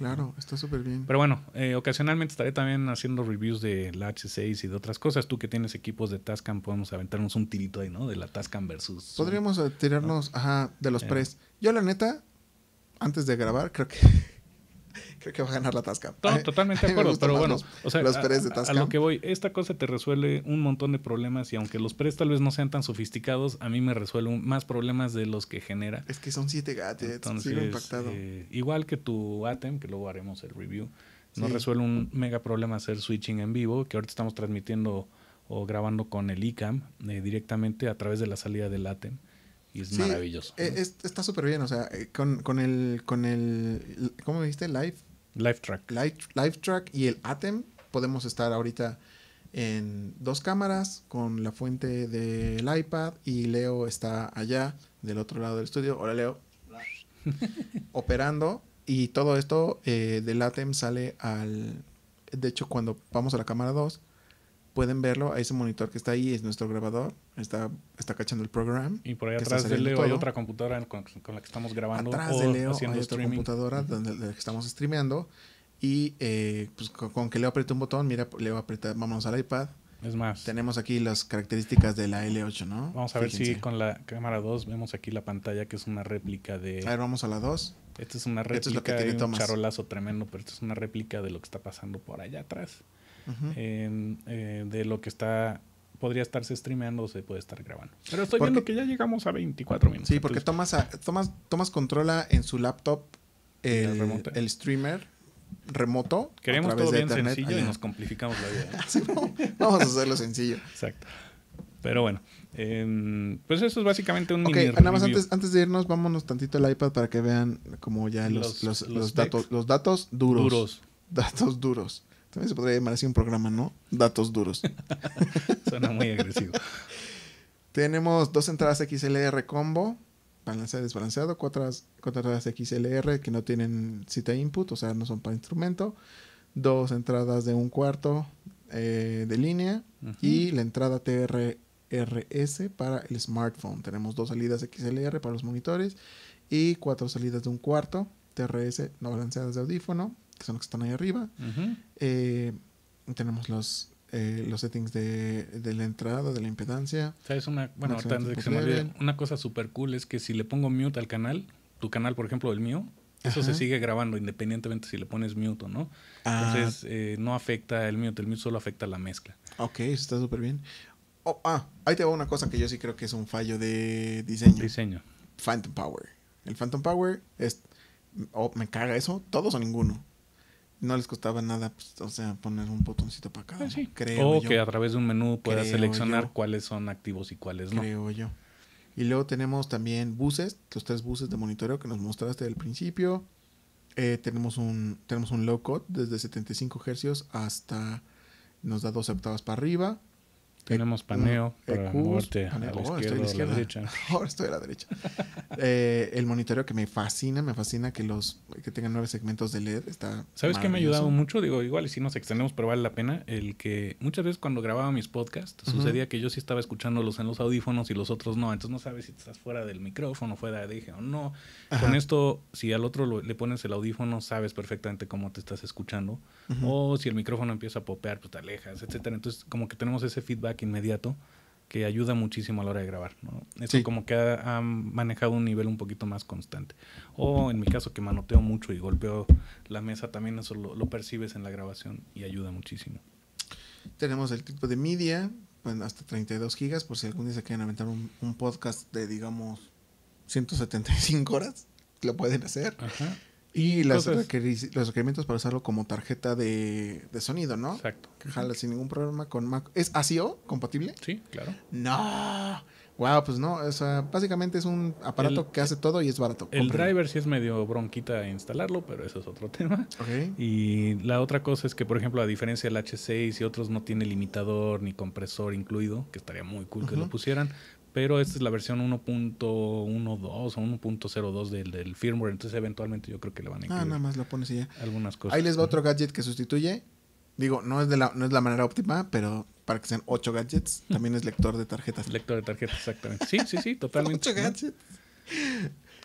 Claro, está súper bien. Pero bueno, eh, ocasionalmente estaré también haciendo reviews de la H6 y de otras cosas. Tú que tienes equipos de Tascam, podemos aventarnos un tirito ahí, ¿no? De la Tascam versus. Podríamos eh, tirarnos, ajá, de los eh. press. Yo, la neta, antes de grabar, creo que creo que va a ganar la tasca. totalmente de acuerdo, pero bueno, A, lo que voy, esta cosa te resuelve un montón de problemas y aunque los Pérez tal vez no sean tan sofisticados, a mí me resuelve más problemas de los que genera. Es que son siete gadgets, sigo impactado. Eh, igual que tu ATEM, que luego haremos el review, no resuelve un mega problema hacer switching en vivo, que ahorita estamos transmitiendo o grabando con el ICAM eh, directamente a través de la salida del ATEM. Y es maravilloso. Eh, está súper bien, o sea, eh, con, el, con el, ¿cómo dijiste? Live. Live track. Live, live track y el ATEM podemos estar ahorita en dos cámaras con la fuente del iPad y Leo está allá del otro lado del estudio. Hola Leo. Operando y todo esto eh, del ATEM sale al... De hecho, cuando vamos a la cámara 2, pueden verlo, a ese monitor que está ahí es nuestro grabador, está, está cachando el program. Y por ahí atrás de Leo hay otra computadora con, la que estamos grabando. Atrás de Leo hay otra computadora donde, estamos streameando. Y eh, pues con, que Leo apriete un botón, mira, Leo aprieta, vámonos al iPad. Es más. Tenemos aquí las características de la L8, ¿no? Vamos a ver si con la cámara 2 vemos aquí la pantalla que es una réplica de... A ver, vamos a la 2. Esta es una réplica, esto es lo que un charolazo tremendo, pero esto es una réplica de lo que está pasando por allá atrás. Eh, de lo que está podría estarse streameando o se puede estar grabando. Pero estoy viendo que ya llegamos a 24 minutos. Sí, porque Tomás tomas, tomas, controla en su laptop el, streamer remoto. Queremos todo bien sencillo y nos complicamos la vida. ¿eh? vamos a hacerlo sencillo. Exacto. Pero bueno, em, pues eso es básicamente un... Ok, nada más antes, antes, de irnos, vámonos tantito al iPad para que vean como ya los, datos, los datos duros. Duros. Datos duros. También se podría llamar así un programa, ¿no? Datos duros. Suena muy agresivo. Tenemos dos entradas XLR combo, balanceado desbalanceado, cuatro, cuatro entradas XLR que no tienen cita input, o sea, no son para instrumento, dos entradas de un cuarto eh, de línea y la entrada TRRS para el smartphone. Tenemos dos salidas XLR para los monitores y cuatro salidas de un cuarto, TRS no balanceadas de audífono, que son los que están ahí arriba. Eh, tenemos los, eh, los settings de, de, la entrada, de la impedancia. es una, bueno, una, cosa súper cool es que si le pongo mute al canal, tu canal, por ejemplo, el mío, eso se sigue grabando independientemente si le pones mute o no. Ah. Entonces, eh, no afecta el mute, el mute solo afecta la mezcla. Ok, eso está súper bien. Oh, ah, ahí te va una cosa que yo sí creo que es un fallo de diseño. Diseño. Phantom Power. El Phantom Power es... Oh, me caga eso. Todos o ninguno no les costaba nada, pues, o sea, poner un botoncito para cada ah, creo O que a través de un menú puedas seleccionar cuáles son activos y cuáles no. Creo yo. Y luego tenemos también buses, los tres buses de monitoreo que nos mostraste al principio. Eh, tenemos, un, tenemos un low code desde 75 Hz hasta nos da dos octavas para arriba. Tenemos paneo estoy a la, oh, izquierda. Ahora estoy a la derecha. Eh, el monitoreo que me fascina, me fascina que los que tengan nueve segmentos de LED está ¿Sabes qué me ha ayudado mucho? Digo, igual y si nos extendemos, pero vale la pena. El que muchas veces cuando grababa mis podcasts sucedía que yo sí estaba escuchándolos en los audífonos y los otros no. Entonces no sabes si estás fuera del micrófono, fuera de dije o no. Con esto, si al otro le pones el audífono, sabes perfectamente cómo te estás escuchando. O si el micrófono empieza a popear, pues te alejas, etcétera. Entonces como que tenemos ese feedback inmediato que ayuda muchísimo a la hora de grabar. ¿no? Eso como que ha, manejado un nivel un poquito más constante. O en mi caso que manoteo mucho y golpeo la mesa, también eso lo, percibes en la grabación y ayuda muchísimo. Tenemos el tipo de media, bueno, hasta 32 gigas, por si algún día se quieren aventar un, un podcast de, digamos, 175 horas, lo pueden hacer. Ajá. Y las los requerimientos para usarlo como tarjeta de, sonido, ¿no? Exacto. Que jala sin ningún problema con Mac. ¿Es ASIO compatible? Sí, claro. No. Wow, pues no. O básicamente es un aparato que hace todo y es barato. El driver sí es medio bronquita instalarlo, pero eso es otro tema. Okay. Y la otra cosa es que, por ejemplo, a diferencia del H6 y otros, no tiene limitador ni compresor incluido, que estaría muy cool que lo pusieran pero esta es la versión 1.12 o 1.02 del, del, firmware, entonces eventualmente yo creo que le van a ah, incluir. Ah, nada más lo pones ya. Algunas cosas. Ahí les va otro gadget que sustituye. Digo, no es de la no es la manera óptima, pero para que sean 8 gadgets, también es lector de tarjetas. Lector de tarjetas, exactamente. Sí, sí, sí, totalmente. 8 gadgets.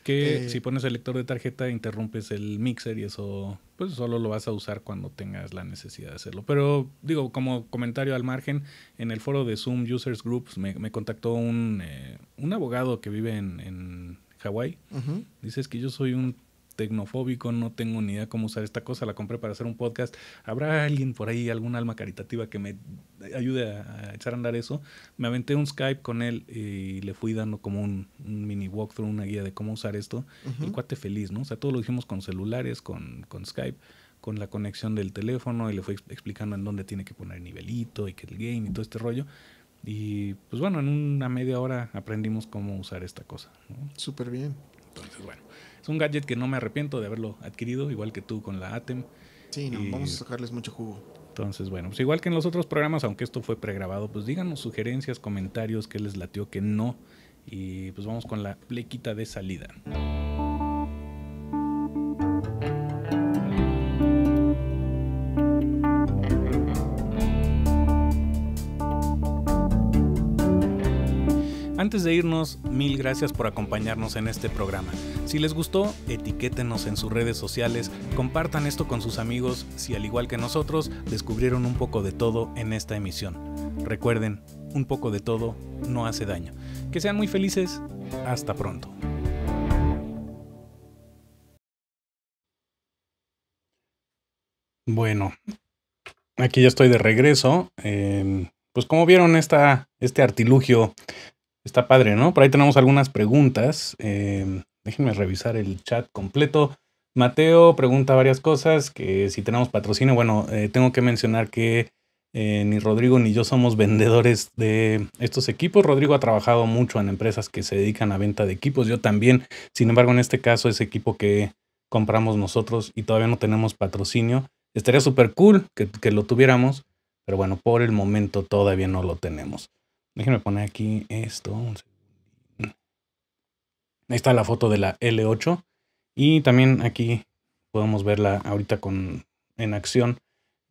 Que eh, si pones el lector de tarjeta interrumpes el mixer y eso pues solo lo vas a usar cuando tengas la necesidad de hacerlo. Pero digo, como comentario al margen, en el foro de Zoom Users Groups pues, me, contactó un, eh, un abogado que vive en, en Hawái. Dices que yo soy un tecnofóbico, no tengo ni idea cómo usar esta cosa, la compré para hacer un podcast. ¿Habrá alguien por ahí, algún alma caritativa que me ayude a, echar a andar eso? Me aventé un Skype con él y le fui dando como un, mini walkthrough, una guía de cómo usar esto. y El cuate feliz, ¿no? O sea, todo lo hicimos con celulares, con, con Skype con la conexión del teléfono y le fui explicando en dónde tiene que poner el nivelito y que el game y todo este rollo. Y pues bueno, en una media hora aprendimos cómo usar esta cosa. Súper bien. Entonces, bueno es un gadget que no me arrepiento de haberlo adquirido, igual que tú con la ATEM. Sí, no, vamos a sacarles mucho jugo. Entonces, bueno, pues igual que en los otros programas, aunque esto fue pregrabado, pues díganos sugerencias, comentarios, qué les latió, qué no. Y pues vamos con la plequita de salida. Antes de irnos, mil gracias por acompañarnos en este programa. Si les gustó, etiquétenos en sus redes sociales, compartan esto con sus amigos si al igual que nosotros descubrieron un poco de todo en esta emisión. Recuerden, un poco de todo no hace daño. Que sean muy felices. Hasta pronto. Bueno, aquí ya estoy de regreso. Eh, pues como vieron esta, este artilugio Está padre, ¿no? Por ahí tenemos algunas preguntas. Eh, déjenme revisar el chat completo. Mateo pregunta varias cosas, que si tenemos patrocinio, bueno, eh, tengo que mencionar que eh, ni Rodrigo ni yo somos vendedores de estos equipos. Rodrigo ha trabajado mucho en empresas que se dedican a venta de equipos, yo también. Sin embargo, en este caso es equipo que compramos nosotros y todavía no tenemos patrocinio. Estaría súper cool que lo tuviéramos, pero bueno, por el momento todavía no lo tenemos. Déjenme poner aquí esto. Ahí está la foto de la L8. Y también aquí podemos verla ahorita en acción.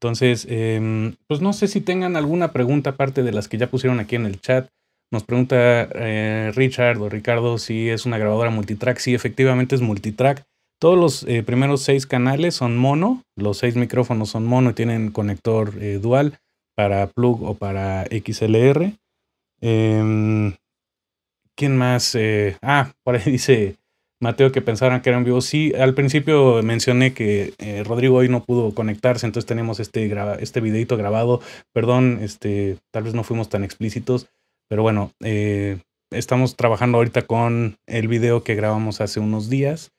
Entonces, em, pues no sé si tengan alguna pregunta aparte de las que ya pusieron aquí en el chat. Nos pregunta eh, Richard o Ricardo si es una grabadora multitrack. Sí, efectivamente es multitrack. Todos los eh, primeros seis canales son mono, los seis micrófonos son mono y tienen conector eh, dual para plug o para XLR. Em, ¿Quién más? Eh, ah, por ahí dice Mateo que pensaron que eran vivo. Sí, al principio mencioné que eh, Rodrigo hoy no pudo conectarse, entonces tenemos este, este videito grabado. Perdón, este, tal vez no fuimos tan explícitos, pero bueno, eh, estamos trabajando ahorita con el video que grabamos hace unos días.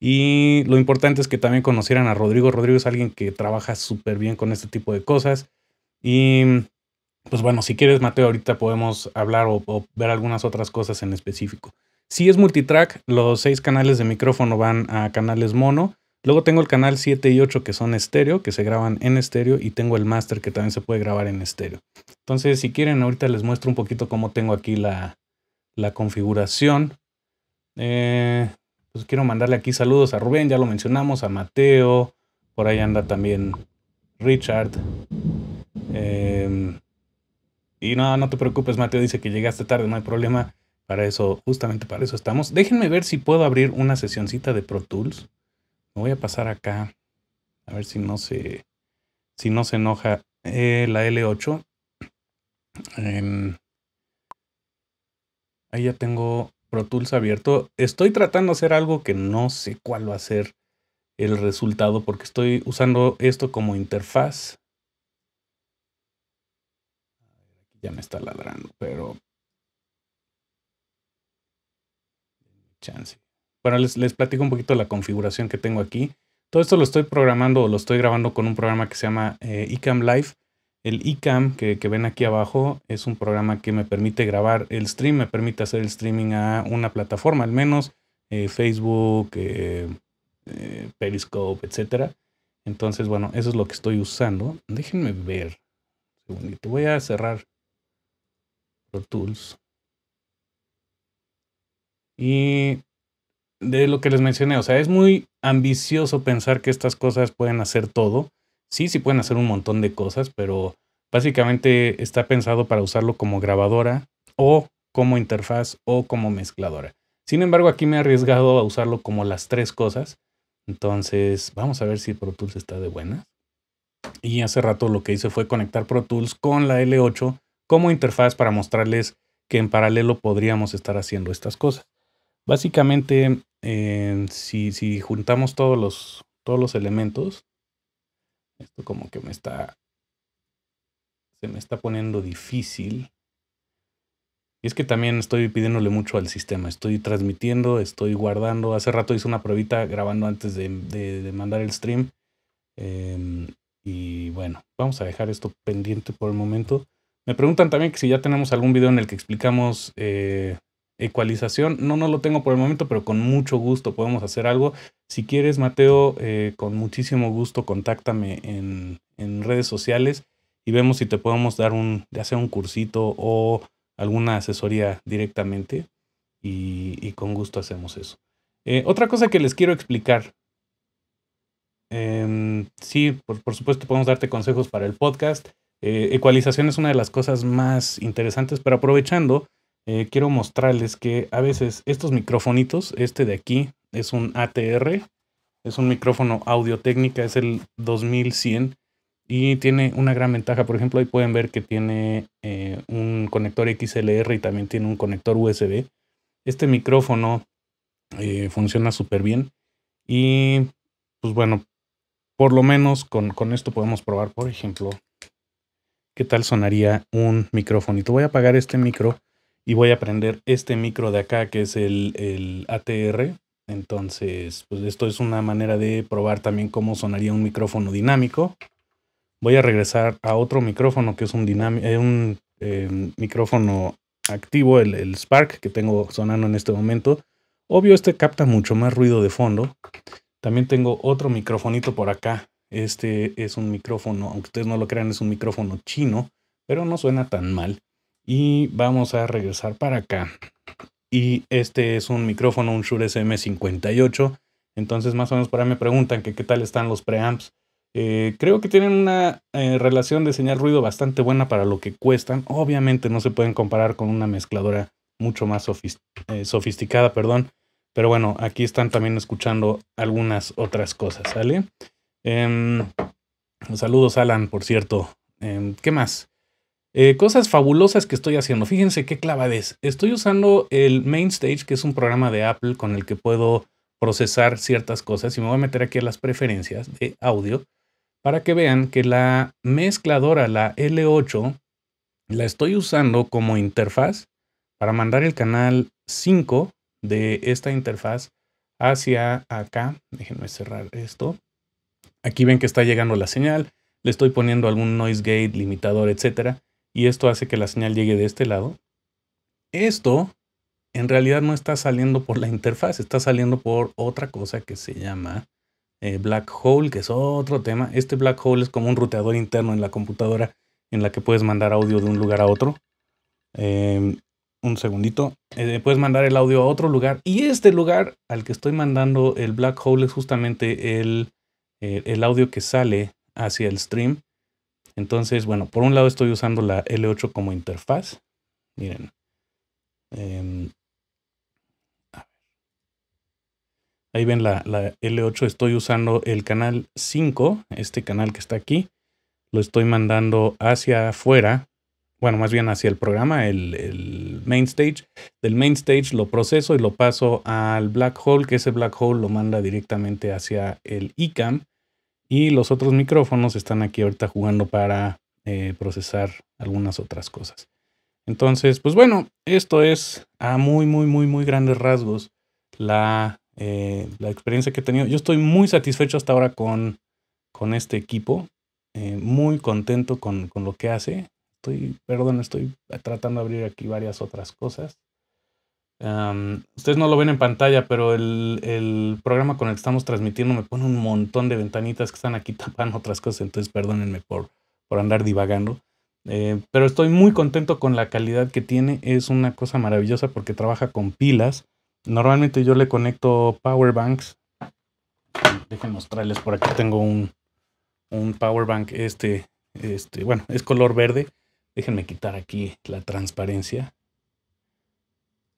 Y lo importante es que también conocieran a Rodrigo. Rodrigo es alguien que trabaja súper bien con este tipo de cosas. Y pues bueno, si quieres, Mateo, ahorita podemos hablar o, ver algunas otras cosas en específico. Si es multitrack, los seis canales de micrófono van a canales mono. Luego tengo el canal 7 y 8 que son estéreo, que se graban en estéreo, y tengo el master que también se puede grabar en estéreo. Entonces, si quieren, ahorita les muestro un poquito cómo tengo aquí la, configuración. Eh, pues quiero mandarle aquí saludos a Rubén, ya lo mencionamos, a Mateo, por ahí anda también Richard. Em, y no, no te preocupes, Mateo dice que llegaste tarde, no hay problema. Para eso, justamente para eso estamos. Déjenme ver si puedo abrir una sesioncita de Pro Tools. Me voy a pasar acá. A ver si no se, si no se enoja eh, la L8. Em, ahí ya tengo Pro Tools abierto. Estoy tratando de hacer algo que no sé cuál va a ser el resultado porque estoy usando esto como interfaz Ya me está ladrando, pero. Chance. Bueno, les, les platico un poquito la configuración que tengo aquí. Todo esto lo estoy programando lo estoy grabando con un programa que se llama eh, iCam e Live. El iCam e que, ven aquí abajo es un programa que me permite grabar el stream, me permite hacer el streaming a una plataforma al menos, eh, Facebook, eh, eh, Periscope, etc. Entonces, bueno, eso es lo que estoy usando. Déjenme ver. segundito, voy a cerrar Pro Tools. Y de lo que les mencioné, o sea, es muy ambicioso pensar que estas cosas pueden hacer todo. Sí, sí pueden hacer un montón de cosas, pero básicamente está pensado para usarlo como grabadora o como interfaz o como mezcladora. Sin embargo, aquí me he arriesgado a usarlo como las tres cosas. Entonces, vamos a ver si Pro Tools está de buenas. Y hace rato lo que hice fue conectar Pro Tools con la L8 como interfaz para mostrarles que en paralelo podríamos estar haciendo estas cosas. Básicamente, eh, si, juntamos todos los, todos los elementos, esto como que me está, se me está poniendo difícil. Y es que también estoy pidiéndole mucho al sistema. Estoy transmitiendo, estoy guardando. Hace rato hice una pruebita grabando antes de, mandar el stream. Em, y bueno, vamos a dejar esto pendiente por el momento. Me preguntan también que si ya tenemos algún video en el que explicamos eh, ecualización. No, no lo tengo por el momento, pero con mucho gusto podemos hacer algo. Si quieres, Mateo, eh, con muchísimo gusto contáctame en, redes sociales y vemos si te podemos dar un, ya un cursito o alguna asesoría directamente y, con gusto hacemos eso. Eh, otra cosa que les quiero explicar. Em, sí, por, por supuesto podemos darte consejos para el podcast. Eh, ecualización es una de las cosas más interesantes, pero aprovechando, eh, quiero mostrarles que a veces estos microfonitos, este de aquí es un ATR, es un micrófono audio técnica, es el 2100 y tiene una gran ventaja. Por ejemplo, ahí pueden ver que tiene eh, un conector XLR y también tiene un conector USB. Este micrófono funciona súper bien y pues bueno, por lo menos con, con esto podemos probar, por ejemplo, qué tal sonaría un microfonito. Voy a apagar este micro y voy a prender este micro de acá que es el, ATR. Entonces, pues esto es una manera de probar también cómo sonaría un micrófono dinámico. Voy a regresar a otro micrófono que es un, eh, un em, micrófono activo, el, el Spark que tengo sonando en este momento. Obvio, este capta mucho más ruido de fondo. También tengo otro microfonito por acá este es un micrófono, aunque ustedes no lo crean, es un micrófono chino, pero no suena tan mal. Y vamos a regresar para acá. Y este es un micrófono, un Shure SM58. Entonces más o menos para ahí me preguntan que qué tal están los preamps. Eh, creo que tienen una eh, relación de señal ruido bastante buena para lo que cuestan. Obviamente no se pueden comparar con una mezcladora mucho más eh, sofisticada, perdón. Pero bueno, aquí están también escuchando algunas otras cosas, ¿sale? Em, saludos, Alan, por cierto. Em, ¿Qué más? Eh, cosas fabulosas que estoy haciendo. Fíjense qué clavadez Estoy usando el Mainstage, que es un programa de Apple con el que puedo procesar ciertas cosas. Y me voy a meter aquí a las preferencias de audio para que vean que la mezcladora, la L8, la estoy usando como interfaz para mandar el canal 5 de esta interfaz hacia acá. Déjenme cerrar esto. Aquí ven que está llegando la señal, le estoy poniendo algún noise gate, limitador, etc. Y esto hace que la señal llegue de este lado. Esto en realidad no está saliendo por la interfaz, está saliendo por otra cosa que se llama eh, black hole, que es otro tema. Este black hole es como un ruteador interno en la computadora en la que puedes mandar audio de un lugar a otro. Em, un segundito. Eh, puedes mandar el audio a otro lugar. Y este lugar al que estoy mandando el black hole es justamente el eh, el audio que sale hacia el stream. Entonces, bueno, por un lado estoy usando la L8 como interfaz. Miren. Em, ahí ven la, L8. Estoy usando el canal 5, este canal que está aquí. Lo estoy mandando hacia afuera bueno, más bien hacia el programa, el, el, main stage. Del main stage lo proceso y lo paso al black hole, que ese black hole lo manda directamente hacia el ICAM. Y los otros micrófonos están aquí ahorita jugando para eh, procesar algunas otras cosas. Entonces, pues bueno, esto es a muy, muy, muy, muy grandes rasgos la, eh, experiencia que he tenido. Yo estoy muy satisfecho hasta ahora con, este equipo, eh, muy contento con, con, lo que hace. Estoy, perdón, estoy tratando de abrir aquí varias otras cosas ustedes no lo ven en pantalla, pero el, programa con el que estamos transmitiendo me pone un montón de ventanitas que están aquí tapando otras cosas, entonces perdónenme por, andar divagando. Eh, pero estoy muy contento con la calidad que tiene, es una cosa maravillosa porque trabaja con pilas. Normalmente yo le conecto power banks. Dejen mostrarles, por aquí tengo un, un power bank, este, este, bueno, es color verde. Déjenme quitar aquí la transparencia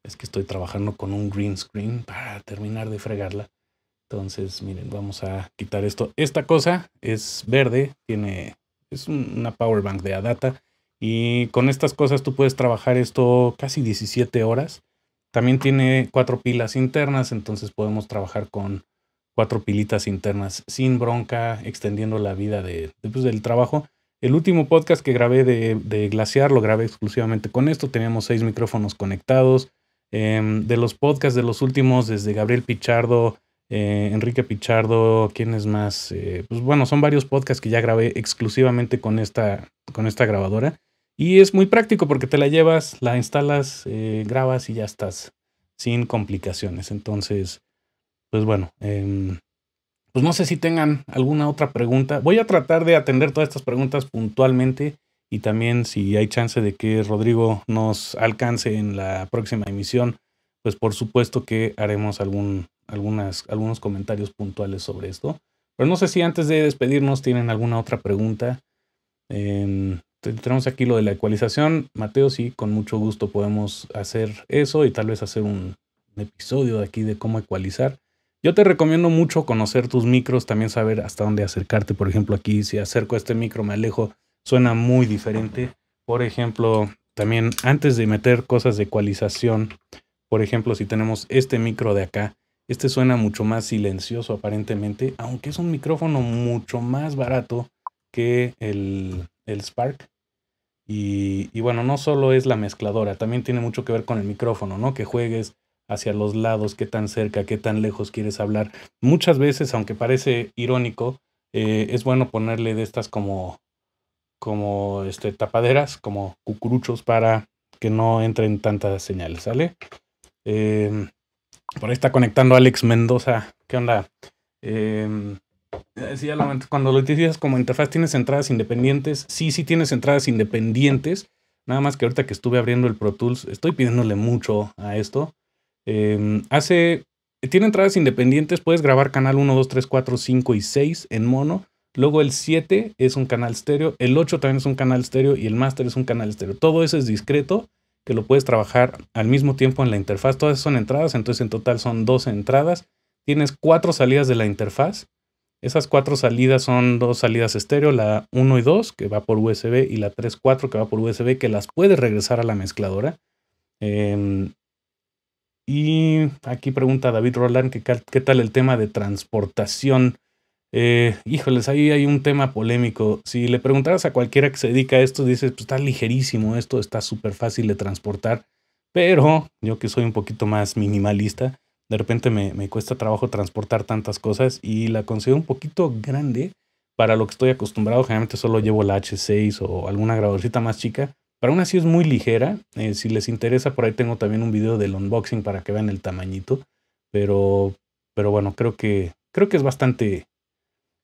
es que estoy trabajando con un green screen para terminar de fregarla. Entonces, miren, vamos a quitar esto. Esta cosa es verde, tiene es una power bank de Adata y con estas cosas tú puedes trabajar esto casi 17 horas. También tiene cuatro pilas internas, entonces podemos trabajar con cuatro pilitas internas sin bronca, extendiendo la vida de, pues, del trabajo. El último podcast que grabé de, de Glaciar lo grabé exclusivamente con esto. Teníamos seis micrófonos conectados, Em, de los podcasts de los últimos, desde Gabriel Pichardo, eh, Enrique Pichardo, ¿quién es más? Eh, pues bueno, son varios podcasts que ya grabé exclusivamente con esta, con esta grabadora. Y es muy práctico porque te la llevas, la instalas, eh, grabas y ya estás sin complicaciones. Entonces, pues bueno, em, pues no sé si tengan alguna otra pregunta. Voy a tratar de atender todas estas preguntas puntualmente y también si hay chance de que Rodrigo nos alcance en la próxima emisión, pues por supuesto que haremos algún, algunas, algunos comentarios puntuales sobre esto. Pero no sé si antes de despedirnos tienen alguna otra pregunta. Em, tenemos aquí lo de la ecualización. Mateo, sí, con mucho gusto podemos hacer eso y tal vez hacer un episodio de aquí de cómo ecualizar. Yo te recomiendo mucho conocer tus micros, también saber hasta dónde acercarte. Por ejemplo, aquí si acerco este micro, me alejo suena muy diferente. Por ejemplo, también antes de meter cosas de ecualización, por ejemplo, si tenemos este micro de acá, este suena mucho más silencioso aparentemente, aunque es un micrófono mucho más barato que el, el Spark. Y, bueno, no solo es la mezcladora, también tiene mucho que ver con el micrófono, ¿no? Que juegues hacia los lados, qué tan cerca, qué tan lejos quieres hablar. Muchas veces, aunque parece irónico, eh, es bueno ponerle de estas como como este, tapaderas, como cucuruchos para que no entren tantas señales, ¿sale? Em, por ahí está conectando Alex Mendoza. ¿Qué onda? Em, cuando lo utilizas como interfaz, ¿tienes entradas independientes? Sí, sí tienes entradas independientes. Nada más que ahorita que estuve abriendo el Pro Tools, estoy pidiéndole mucho a esto. Em, hace. Tiene entradas independientes, puedes grabar canal 1, 2, 3, 4, 5 y 6 en mono. Luego el 7 es un canal estéreo, el 8 también es un canal estéreo y el master es un canal estéreo. Todo eso es discreto que lo puedes trabajar al mismo tiempo en la interfaz. Todas son entradas, entonces en total son dos entradas. Tienes cuatro salidas de la interfaz. Esas cuatro salidas son dos salidas estéreo, la 1 y 2 que va por USB y la 3, 4 que va por USB que las puedes regresar a la mezcladora. Em, y aquí pregunta David Roland que, qué tal el tema de transportación eh, híjoles, ahí hay un tema polémico. Si le preguntaras a cualquiera que se dedica a esto, dices, pues está ligerísimo esto, está súper fácil de transportar. Pero yo que soy un poquito más minimalista, de repente me, cuesta trabajo transportar tantas cosas y la considero un poquito grande para lo que estoy acostumbrado. Generalmente solo llevo la H6 o alguna grabadorcita más chica. Pero aún así es muy ligera. Eh, si les interesa, por ahí tengo también un video del unboxing para que vean el tamañito. Pero, pero bueno, creo que, creo que es bastante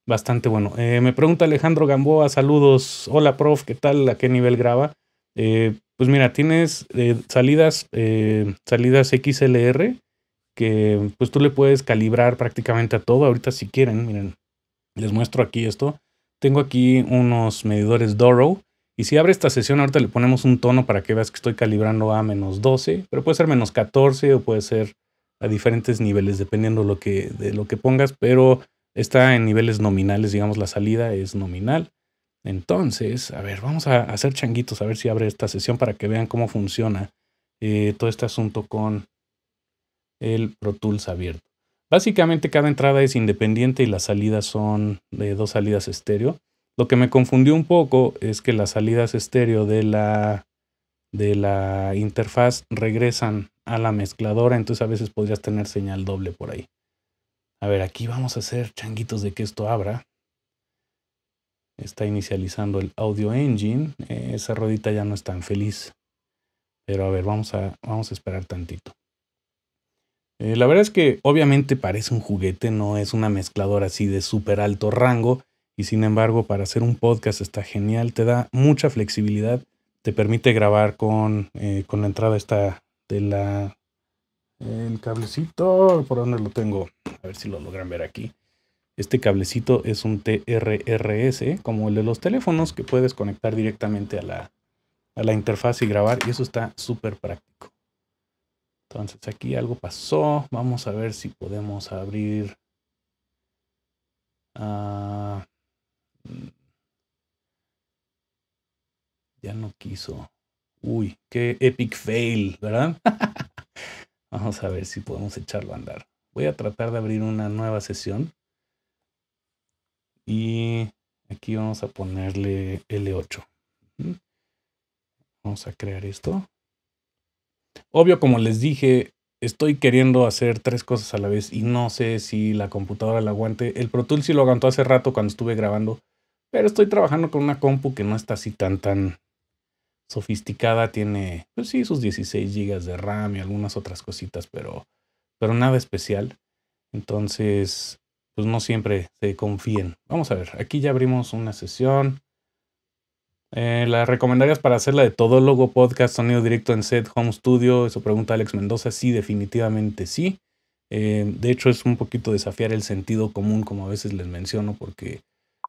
bastante bueno. Eh, me pregunta Alejandro Gamboa, saludos. Hola, prof, ¿qué tal? ¿A qué nivel graba? Eh, pues mira, tienes eh, salidas, salidas XLR que pues tú le puedes calibrar prácticamente a todo. Ahorita si quieren, miren, les muestro aquí esto. Tengo aquí unos medidores Doro. Y si abre esta sesión, ahorita le ponemos un tono para que veas que estoy calibrando a menos 12, pero puede ser menos 14 o puede ser a diferentes niveles, dependiendo lo que, de lo que pongas, pero Está en niveles nominales, digamos, la salida es nominal. Entonces, a ver, vamos a hacer changuitos, a ver si abre esta sesión para que vean cómo funciona eh, todo este asunto con el Pro Tools abierto. Básicamente cada entrada es independiente y las salidas son de dos salidas estéreo. Lo que me confundió un poco es que las salidas estéreo de la, de la interfaz regresan a la mezcladora, entonces a veces podrías tener señal doble por ahí. A ver, aquí vamos a hacer changuitos de que esto abra. Está inicializando el audio engine. esa rodita ya no es tan feliz. Pero a ver, vamos a, vamos a esperar tantito. Eh, la verdad es que obviamente parece un juguete, no es una mezcladora así de súper alto rango. Y sin embargo, para hacer un podcast está genial. Te da mucha flexibilidad. Te permite grabar con, eh, con la entrada esta de la el cablecito, ¿por dónde lo tengo? A ver si lo logran ver aquí. Este cablecito es un TRRS, como el de los teléfonos, que puedes conectar directamente a la, interfaz y grabar. Y eso está súper práctico. Entonces aquí algo pasó. Vamos a ver si podemos abrir... Ah, mm, ya no quiso. Uy, qué epic fail, ¿verdad? Vamos a ver si podemos echarlo a andar. Voy a tratar de abrir una nueva sesión. Y aquí vamos a ponerle L8. Vamos a crear esto. Obvio, como les dije, estoy queriendo hacer tres cosas a la vez y no sé si la computadora la aguante. El Pro Tools sí lo aguantó hace rato cuando estuve grabando, pero estoy trabajando con una compu que no está así tan, tan sofisticada, tiene, pues sí, sus 16 GB de RAM y algunas otras cositas, pero, pero nada especial. Entonces, pues no siempre se confíen. Vamos a ver, aquí ya abrimos una sesión. Eh, las recomendarías para hacerla la de logo Podcast, sonido directo en Set Home Studio. Eso pregunta Alex Mendoza. Sí, definitivamente sí. Eh, de hecho, es un poquito desafiar el sentido común, como a veces les menciono, porque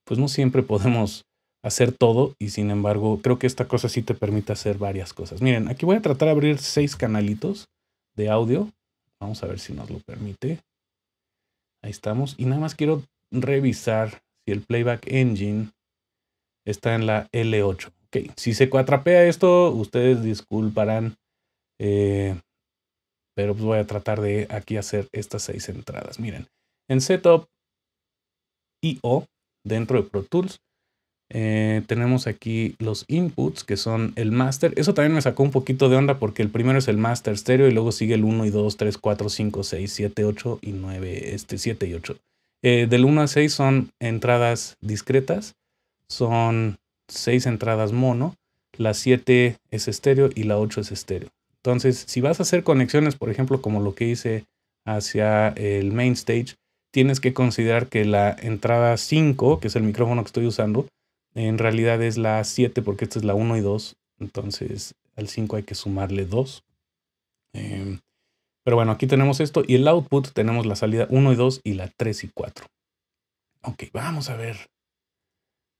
pues no siempre podemos hacer todo y sin embargo creo que esta cosa sí te permite hacer varias cosas. Miren, aquí voy a tratar de abrir seis canalitos de audio. Vamos a ver si nos lo permite. Ahí estamos. Y nada más quiero revisar si el playback engine está en la L8. Ok, si se cuatrapea esto, ustedes disculparán. Eh, pero pues voy a tratar de aquí hacer estas seis entradas. Miren, en setup IO dentro de Pro Tools eh, tenemos aquí los inputs que son el master. Eso también me sacó un poquito de onda porque el primero es el master stereo y luego sigue el 1 y 2, 3, 4, 5, 6, 7, 8 y 9, este 7 y 8. Eh, del 1 a 6 son entradas discretas, son 6 entradas mono, la 7 es estéreo y la 8 es estéreo. Entonces, si vas a hacer conexiones, por ejemplo, como lo que hice hacia el main stage, tienes que considerar que la entrada 5, que es el micrófono que estoy usando, en realidad es la 7 porque esta es la 1 y 2. Entonces al 5 hay que sumarle 2. Em, pero bueno, aquí tenemos esto y el output tenemos la salida 1 y 2 y la 3 y 4. Ok, vamos a ver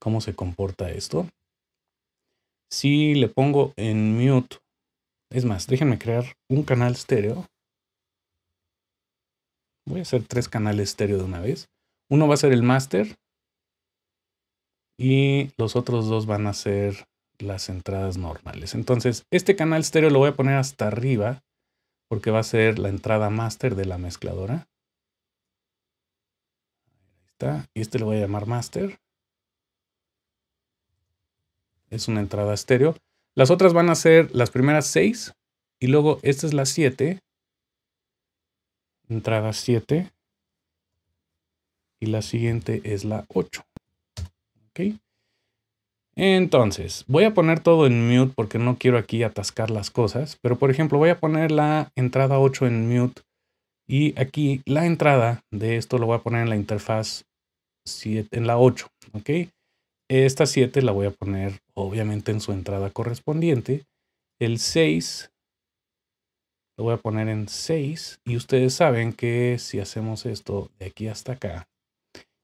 cómo se comporta esto. Si le pongo en mute, es más, déjenme crear un canal estéreo. Voy a hacer tres canales estéreo de una vez. Uno va a ser el master, y los otros dos van a ser las entradas normales. Entonces, este canal estéreo lo voy a poner hasta arriba porque va a ser la entrada master de la mezcladora. Ahí está. Y este lo voy a llamar master. Es una entrada estéreo. Las otras van a ser las primeras seis y luego esta es la 7. Entrada 7. Y la siguiente es la 8. ¿ok? Entonces, voy a poner todo en mute porque no quiero aquí atascar las cosas, pero por ejemplo voy a poner la entrada 8 en mute y aquí la entrada de esto lo voy a poner en la interfaz 7, en la 8, ¿ok? Esta 7 la voy a poner obviamente en su entrada correspondiente. El 6 lo voy a poner en 6 y ustedes saben que si hacemos esto de aquí hasta acá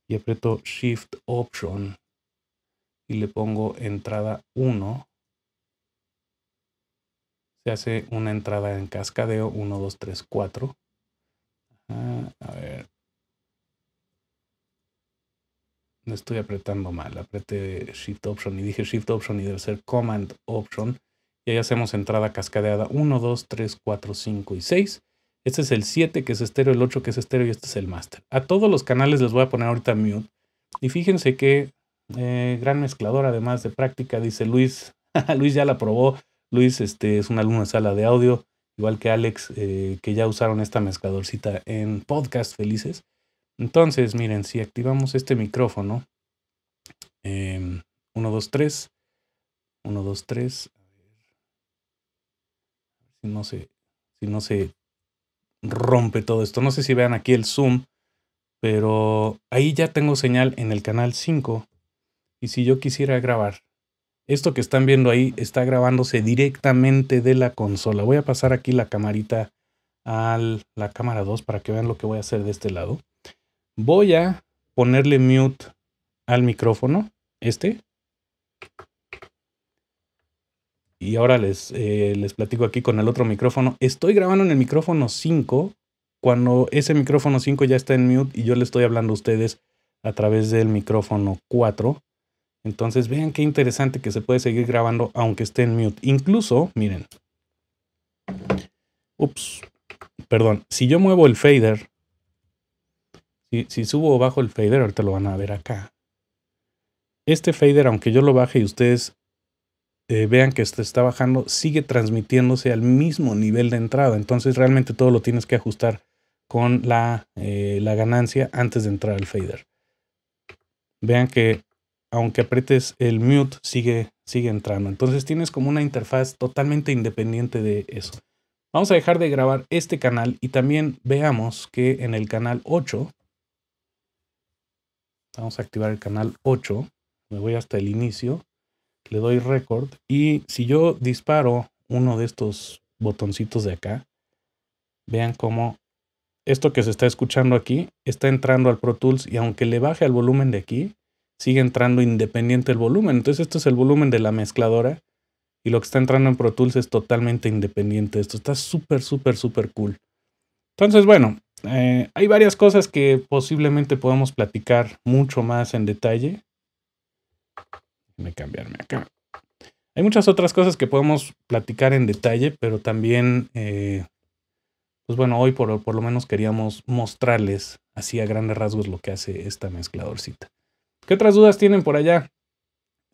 y aprieto Shift Option y le pongo entrada 1, se hace una entrada en cascadeo 1, 2, 3, 4. a ver. No estoy apretando mal. Apreté Shift Option y dije Shift Option y debe ser Command Option. Y ahí hacemos entrada cascadeada 1, 2, 3, 4, 5 y 6. Este es el 7 que es estéreo, el 8 que es estéreo y este es el master. A todos los canales les voy a poner ahorita mute. Y fíjense que eh, gran mezclador además de práctica, dice Luis. Luis ya la probó. Luis este, es un alumno de sala de audio, igual que Alex, eh, que ya usaron esta mezcladorcita en podcast felices. Entonces, miren, si activamos este micrófono, 1, 2, 3, 1, 2, 3, si no se, si no se rompe todo esto. No sé si vean aquí el zoom, pero ahí ya tengo señal en el canal 5 y si yo quisiera grabar, esto que están viendo ahí está grabándose directamente de la consola. Voy a pasar aquí la camarita a la cámara 2 para que vean lo que voy a hacer de este lado. Voy a ponerle mute al micrófono, este. Y ahora les, eh, les platico aquí con el otro micrófono. Estoy grabando en el micrófono 5 cuando ese micrófono 5 ya está en mute y yo le estoy hablando a ustedes a través del micrófono 4. Entonces vean qué interesante que se puede seguir grabando aunque esté en mute. Incluso, miren. Ups. Perdón. Si yo muevo el fader. Si, subo o bajo el fader, ahorita lo van a ver acá. Este fader, aunque yo lo baje y ustedes eh, vean que este está bajando, sigue transmitiéndose al mismo nivel de entrada. Entonces realmente todo lo tienes que ajustar con la, eh, la ganancia antes de entrar al fader. Vean que aunque apretes el mute, sigue, sigue entrando. Entonces tienes como una interfaz totalmente independiente de eso. Vamos a dejar de grabar este canal y también veamos que en el canal 8, vamos a activar el canal 8, me voy hasta el inicio, le doy record y si yo disparo uno de estos botoncitos de acá, vean cómo esto que se está escuchando aquí está entrando al Pro Tools y aunque le baje al volumen de aquí, sigue entrando independiente el volumen. Entonces esto es el volumen de la mezcladora y lo que está entrando en Pro Tools es totalmente independiente. Esto está súper, súper, súper cool. Entonces, bueno, eh, hay varias cosas que posiblemente podamos platicar mucho más en detalle. Déjame cambiarme acá. Hay muchas otras cosas que podemos platicar en detalle, pero también, eh, pues bueno, hoy por, por lo menos queríamos mostrarles así a grandes rasgos lo que hace esta mezcladorcita. ¿Qué otras dudas tienen por allá?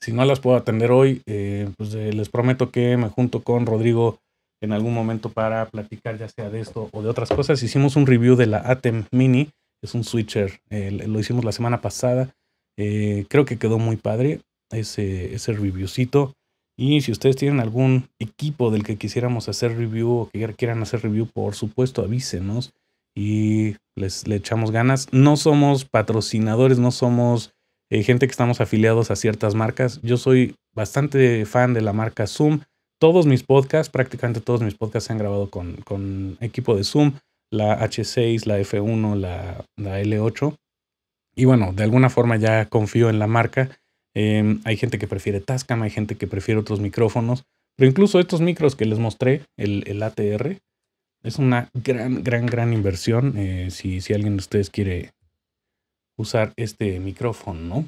Si no las puedo atender hoy, eh, pues eh, les prometo que me junto con Rodrigo en algún momento para platicar ya sea de esto o de otras cosas. Hicimos un review de la Atem Mini, es un switcher, eh, lo hicimos la semana pasada. creo que quedó muy padre ese, ese reviewcito. Y si ustedes tienen algún equipo del que quisiéramos hacer review o que quieran hacer review, por supuesto avísenos y les le echamos ganas. No somos patrocinadores, no somos eh, gente que estamos afiliados a ciertas marcas. Yo soy bastante fan de la marca Zoom. Todos mis podcasts, prácticamente todos mis podcasts se han grabado con, equipo de Zoom, la H6, la F1, la, L8. Y bueno, de alguna forma ya confío en la marca. Em, hay gente que prefiere Tascam, hay gente que prefiere otros micrófonos, pero incluso estos micros que les mostré, el, ATR, es una gran, gran, gran inversión. Eh, si, si alguien de ustedes quiere usar este micrófono, ¿no?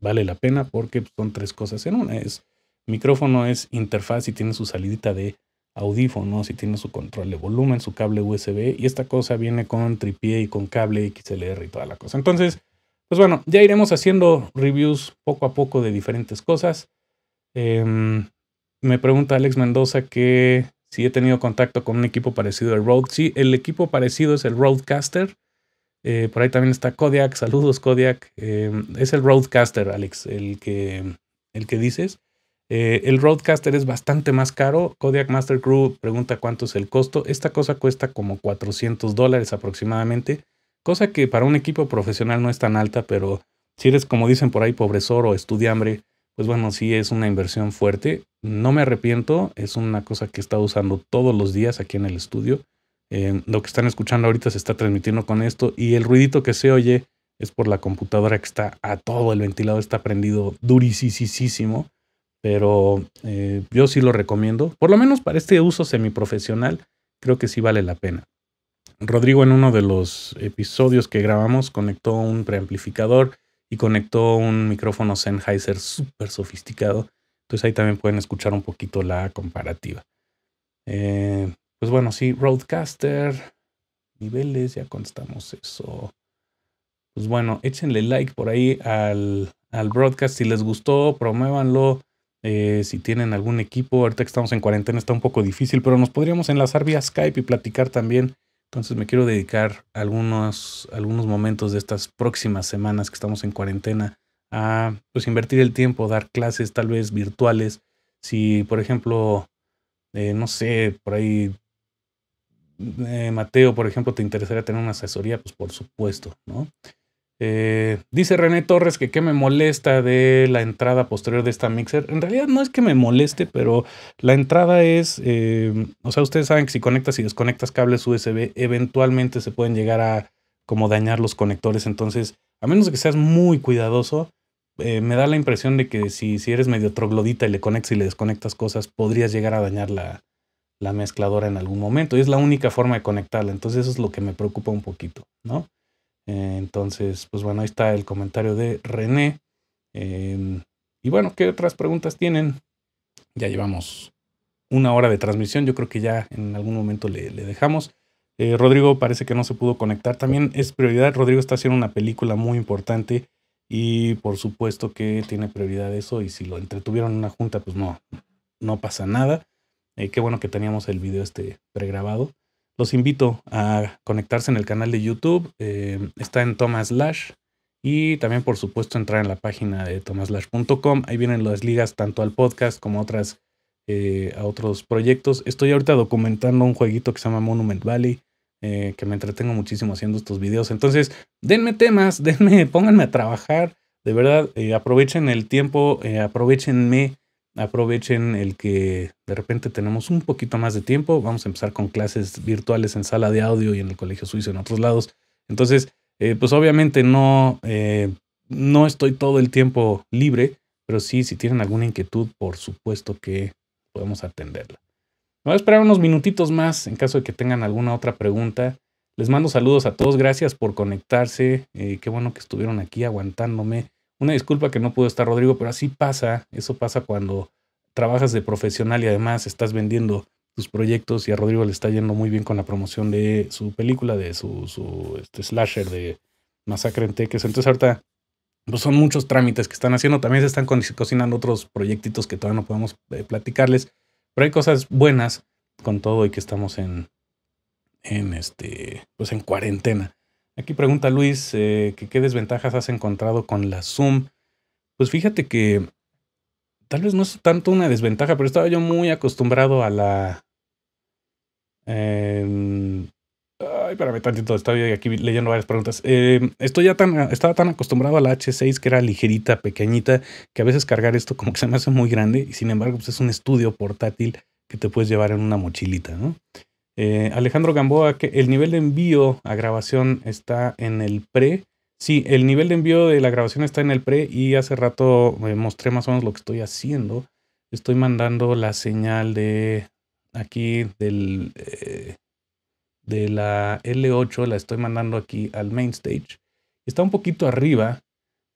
Vale la pena porque son tres cosas en una. Es micrófono, es interfaz y tiene su salidita de audífonos y tiene su control de volumen, su cable USB y esta cosa viene con tripié y con cable XLR y toda la cosa. Entonces, pues bueno, ya iremos haciendo reviews poco a poco de diferentes cosas. Em, me pregunta Alex Mendoza que si he tenido contacto con un equipo parecido al Rode. Sí, el equipo parecido es el Rodecaster. Eh, por ahí también está Kodiak. Saludos, Kodiak. Eh, es el Roadcaster, Alex, el que, el que dices. Eh, el Roadcaster es bastante más caro. Kodiak Master Crew pregunta cuánto es el costo. Esta cosa cuesta como 400 dólares aproximadamente. Cosa que para un equipo profesional no es tan alta, pero si eres, como dicen por ahí, pobrezor o estudiambre, pues bueno, sí es una inversión fuerte. No me arrepiento. Es una cosa que he estado usando todos los días aquí en el estudio. Eh, lo que están escuchando ahorita se está transmitiendo con esto y el ruidito que se oye es por la computadora que está a todo, el ventilador está prendido durisísimo, pero eh, yo sí lo recomiendo, por lo menos para este uso semiprofesional, creo que sí vale la pena. Rodrigo en uno de los episodios que grabamos conectó un preamplificador y conectó un micrófono Sennheiser súper sofisticado, entonces ahí también pueden escuchar un poquito la comparativa. Eh, pues bueno, sí, Roadcaster, niveles, ya contestamos eso. Pues bueno, échenle like por ahí al, al broadcast si les gustó, promuévanlo. Eh, si tienen algún equipo, ahorita que estamos en cuarentena está un poco difícil, pero nos podríamos enlazar vía Skype y platicar también. Entonces me quiero dedicar algunos, algunos momentos de estas próximas semanas que estamos en cuarentena a pues, invertir el tiempo, dar clases tal vez virtuales. Si, por ejemplo, eh, no sé, por ahí eh, Mateo, por ejemplo, te interesaría tener una asesoría, pues por supuesto, ¿no? Eh, dice René Torres que qué me molesta de la entrada posterior de esta mixer. En realidad no es que me moleste, pero la entrada es, eh, o sea, ustedes saben que si conectas y desconectas cables USB, eventualmente se pueden llegar a como dañar los conectores. Entonces, a menos que seas muy cuidadoso, me da la impresión de que si, si eres medio troglodita y le conectas y le desconectas cosas, podrías llegar a dañar la, la mezcladora en algún momento. Y es la única forma de conectarla. Entonces eso es lo que me preocupa un poquito, ¿no? Eh, entonces, pues bueno, ahí está el comentario de René. Em, y bueno, ¿qué otras preguntas tienen? Ya llevamos una hora de transmisión. Yo creo que ya en algún momento le, dejamos. Eh, Rodrigo parece que no se pudo conectar. También es prioridad. Rodrigo está haciendo una película muy importante y por supuesto que tiene prioridad eso. Y si lo entretuvieron en una junta, pues no, no pasa nada. Eh, qué bueno que teníamos el video este pregrabado. Los invito a conectarse en el canal de YouTube. Eh, está en Thomas Lash. Y también, por supuesto, entrar en la página de tomaslash.com. Ahí vienen las ligas tanto al podcast como a, otras, eh, a otros proyectos. Estoy ahorita documentando un jueguito que se llama Monument Valley. que me entretengo muchísimo haciendo estos videos. Entonces, denme temas, denme, pónganme a trabajar. De verdad, aprovechen el tiempo, aprovechenme aprovechen el que de repente tenemos un poquito más de tiempo. Vamos a empezar con clases virtuales en sala de audio y en el Colegio Suizo en otros lados. Entonces, eh, pues obviamente no, eh, no estoy todo el tiempo libre, pero sí, si tienen alguna inquietud, por supuesto que podemos atenderla. Me voy a esperar unos minutitos más en caso de que tengan alguna otra pregunta. Les mando saludos a todos, gracias por conectarse. Eh, qué bueno que estuvieron aquí aguantándome. Una disculpa que no pudo estar Rodrigo, pero así pasa, eso pasa cuando trabajas de profesional y además estás vendiendo tus proyectos y a Rodrigo le está yendo muy bien con la promoción de su película, de su, este, slasher de Masacre en Teques. Entonces ahorita pues, son muchos trámites que están haciendo. También se están cocinando otros proyectitos que todavía no podemos eh, platicarles. Pero hay cosas buenas con todo y que estamos en, en este, pues en cuarentena. Aquí pregunta Luis eh, que qué desventajas has encontrado con la Zoom. Pues fíjate que tal vez no es tanto una desventaja, pero estaba yo muy acostumbrado a la... Eh, ay, espérame tantito, estaba aquí leyendo varias preguntas. Em, estoy ya tan, estaba tan acostumbrado a la H6 que era ligerita, pequeñita, que a veces cargar esto como que se me hace muy grande y sin embargo pues, es un estudio portátil que te puedes llevar en una mochilita, ¿no? Eh, Alejandro Gamboa, que el nivel de envío a grabación está en el pre. Sí, el nivel de envío de la grabación está en el pre y hace rato me eh, mostré más o menos lo que estoy haciendo. Estoy mandando la señal de aquí del eh, de la L8, la estoy mandando aquí al main stage. Está un poquito arriba.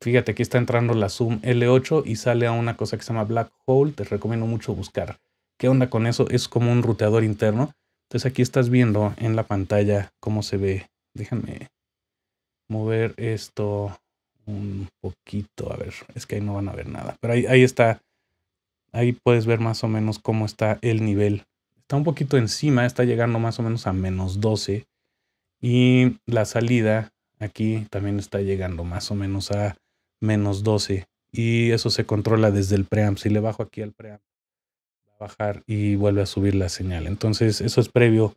Fíjate, que está entrando la Zoom L8 y sale a una cosa que se llama Black Hole. Te recomiendo mucho buscar qué onda con eso. Es como un ruteador interno entonces aquí estás viendo en la pantalla cómo se ve. Déjame mover esto un poquito. A ver, es que ahí no van a ver nada. Pero ahí, ahí está. Ahí puedes ver más o menos cómo está el nivel. Está un poquito encima, está llegando más o menos a menos 12. Y la salida aquí también está llegando más o menos a menos 12. Y eso se controla desde el preamp. Si le bajo aquí al preamp, bajar y vuelve a subir la señal. Entonces, eso es previo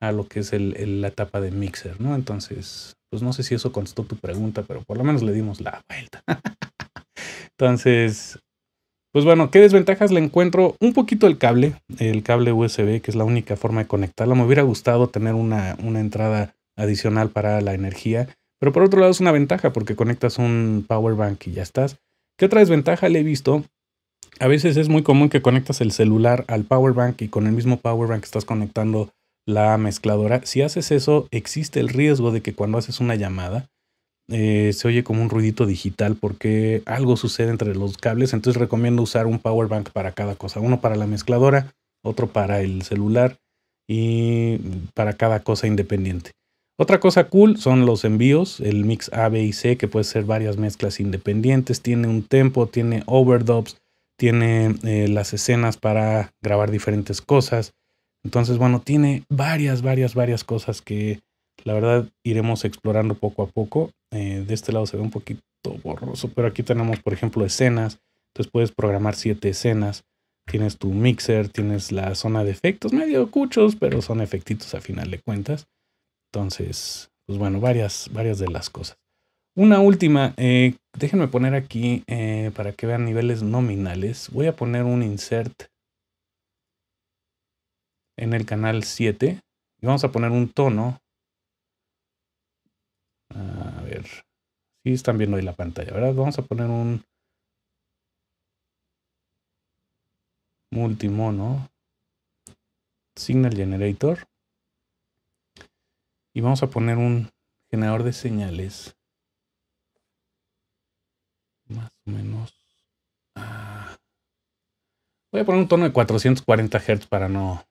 a lo que es la etapa de mixer, ¿no? Entonces, pues no sé si eso contestó tu pregunta, pero por lo menos le dimos la vuelta. Entonces, pues bueno, ¿qué desventajas le encuentro? Un poquito el cable, el cable USB, que es la única forma de conectarla. Me hubiera gustado tener una, una entrada adicional para la energía, pero por otro lado es una ventaja porque conectas un power bank y ya estás. ¿Qué otra desventaja le he visto? A veces es muy común que conectas el celular al power bank y con el mismo power bank estás conectando la mezcladora. Si haces eso, existe el riesgo de que cuando haces una llamada eh, se oye como un ruidito digital porque algo sucede entre los cables. Entonces recomiendo usar un power bank para cada cosa, uno para la mezcladora, otro para el celular y para cada cosa independiente. Otra cosa cool son los envíos, el mix A, B y C, que puede ser varias mezclas independientes, tiene un tempo, tiene overdubs, tiene eh, las escenas para grabar diferentes cosas. Entonces, bueno, tiene varias, varias, varias cosas que la verdad iremos explorando poco a poco. Eh, de este lado se ve un poquito borroso, pero aquí tenemos, por ejemplo, escenas. Entonces puedes programar siete escenas. Tienes tu mixer, tienes la zona de efectos, medio cuchos, pero son efectitos a final de cuentas. Entonces, pues bueno, varias, varias de las cosas. Una última, eh, déjenme poner aquí eh, para que vean niveles nominales. Voy a poner un insert en el canal 7 y vamos a poner un tono. A ver, si están viendo ahí la pantalla, ¿verdad? Vamos a poner un multimono signal generator y vamos a poner un generador de señales menos. Ah, voy a poner un tono de 440 Hz para no.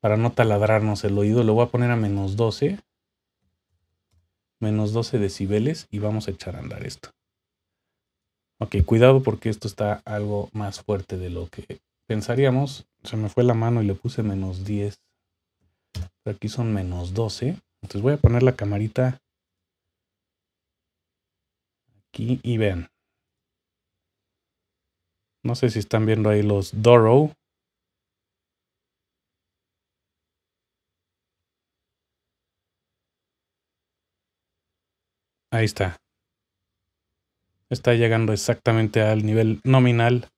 Para no taladrarnos el oído. Lo voy a poner a menos 12. Menos 12 decibeles. Y vamos a echar a andar esto. Ok, cuidado porque esto está algo más fuerte de lo que pensaríamos. Se me fue la mano y le puse menos 10. aquí son menos 12. Entonces voy a poner la camarita aquí y vean. No sé si están viendo ahí los Doro. Ahí está. Está llegando exactamente al nivel nominal.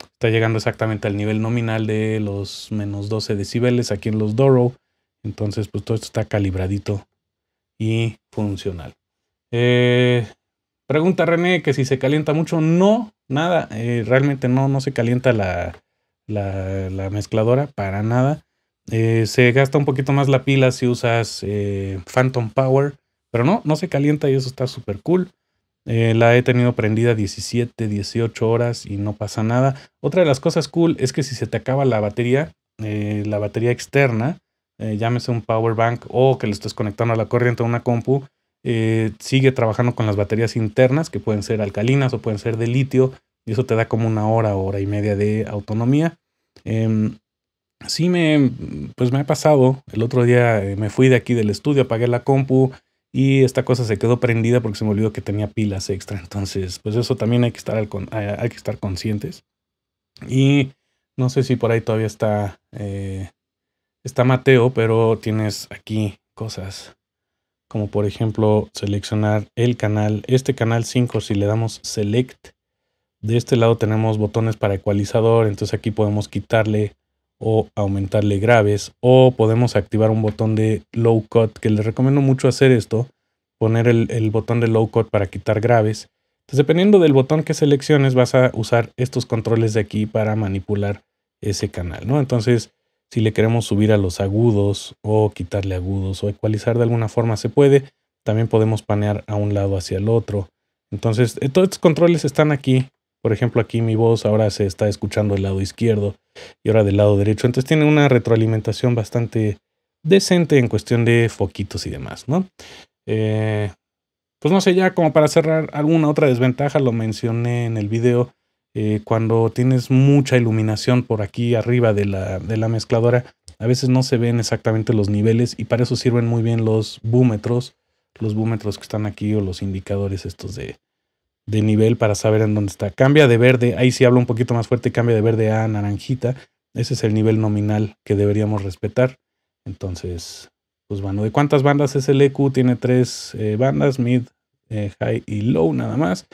Está llegando exactamente al nivel nominal de los menos 12 decibeles aquí en los Doro. Entonces, pues todo esto está calibradito y funcional. Eh, pregunta René que si se calienta mucho. No, nada. Eh, realmente no, no se calienta la, mezcladora para nada. Eh, se gasta un poquito más la pila si usas Phantom Power. Pero no, no se calienta y eso está súper cool. la he tenido prendida 17, 18 horas y no pasa nada. Otra de las cosas cool es que si se te acaba la batería, la batería externa, llámese un power bank o que le estés conectando a la corriente a una compu, eh, sigue trabajando con las baterías internas, que pueden ser alcalinas o pueden ser de litio, y eso te da como una hora, hora y media de autonomía. Em, si me, pues me ha pasado, el otro día eh, me fui de aquí del estudio, apagué la compu y esta cosa se quedó prendida porque se me olvidó que tenía pilas extra, entonces pues eso también hay que estar, hay, que estar conscientes. Y no sé si por ahí todavía está, eh, está Mateo, pero tienes aquí cosas como por ejemplo seleccionar el canal, este canal 5 si le damos select, de este lado tenemos botones para ecualizador, entonces aquí podemos quitarle o aumentarle graves o podemos activar un botón de low cut que les recomiendo mucho hacer esto, poner el, botón de low cut para quitar graves. Entonces dependiendo del botón que selecciones vas a usar estos controles de aquí para manipular ese canal, ¿no? Entonces si le queremos subir a los agudos o quitarle agudos o ecualizar de alguna forma se puede. También podemos panear a un lado hacia el otro. Entonces, eh, todos estos controles están aquí. Por ejemplo, aquí mi voz ahora se está escuchando del lado izquierdo y ahora del lado derecho. Entonces tiene una retroalimentación bastante decente en cuestión de foquitos y demás, ¿no? Eh, pues no sé, ya como para cerrar alguna otra desventaja, lo mencioné en el video, eh, cuando tienes mucha iluminación por aquí arriba de la, mezcladora, a veces no se ven exactamente los niveles y para eso sirven muy bien los búmetros, los búmetros que están aquí o los indicadores estos de, nivel para saber en dónde está. Cambia de verde, ahí sí habla un poquito más fuerte, cambia de verde a naranjita. Ese es el nivel nominal que deberíamos respetar. Entonces, pues bueno, ¿de cuántas bandas es el EQ? Tiene tres eh, bandas, mid, eh, high y low nada más.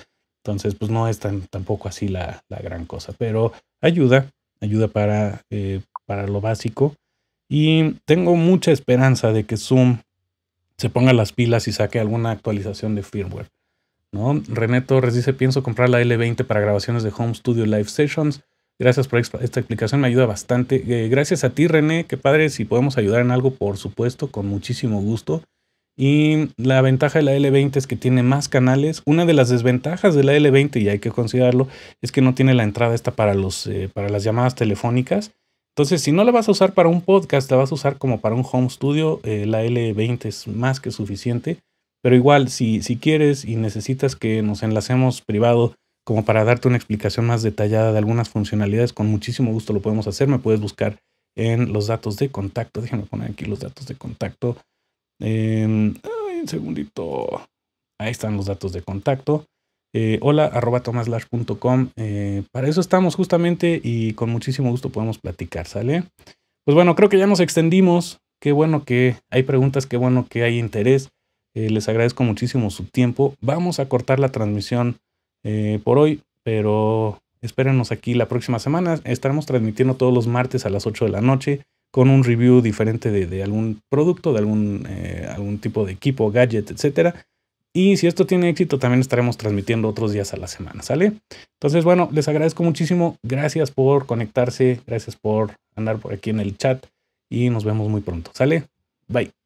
Entonces, pues no es tan, tampoco así la, gran cosa, pero ayuda, ayuda para, eh, para lo básico. Y tengo mucha esperanza de que Zoom se ponga las pilas y saque alguna actualización de firmware. ¿no? René Torres dice, pienso comprar la L20 para grabaciones de Home Studio Live Sessions. Gracias por esta explicación, me ayuda bastante. Eh, gracias a ti, René, qué padre, si podemos ayudar en algo, por supuesto, con muchísimo gusto. Y la ventaja de la L20 es que tiene más canales. Una de las desventajas de la L20, y hay que considerarlo, es que no tiene la entrada esta para, los, eh, para las llamadas telefónicas. Entonces, si no la vas a usar para un podcast, la vas a usar como para un home studio, eh, la L20 es más que suficiente. Pero igual, si, si quieres y necesitas que nos enlacemos privado como para darte una explicación más detallada de algunas funcionalidades, con muchísimo gusto lo podemos hacer. Me puedes buscar en los datos de contacto. Déjame poner aquí los datos de contacto Em, un segundito. Ahí están los datos de contacto. Eh, hola arroba tomaslash.com. Eh, para eso estamos justamente y con muchísimo gusto podemos platicar, ¿sale? Pues bueno, creo que ya nos extendimos. Qué bueno que hay preguntas, qué bueno que hay interés. Eh, les agradezco muchísimo su tiempo. Vamos a cortar la transmisión por hoy, pero espérenos aquí la próxima semana. Estaremos transmitiendo todos los martes a las 8 de la noche con un review diferente de, algún producto, de algún, eh, algún tipo de equipo, gadget, etcétera. Y si esto tiene éxito, también estaremos transmitiendo otros días a la semana, ¿sale? Entonces, bueno, les agradezco muchísimo. Gracias por conectarse. Gracias por andar por aquí en el chat. Y nos vemos muy pronto, ¿sale? Bye.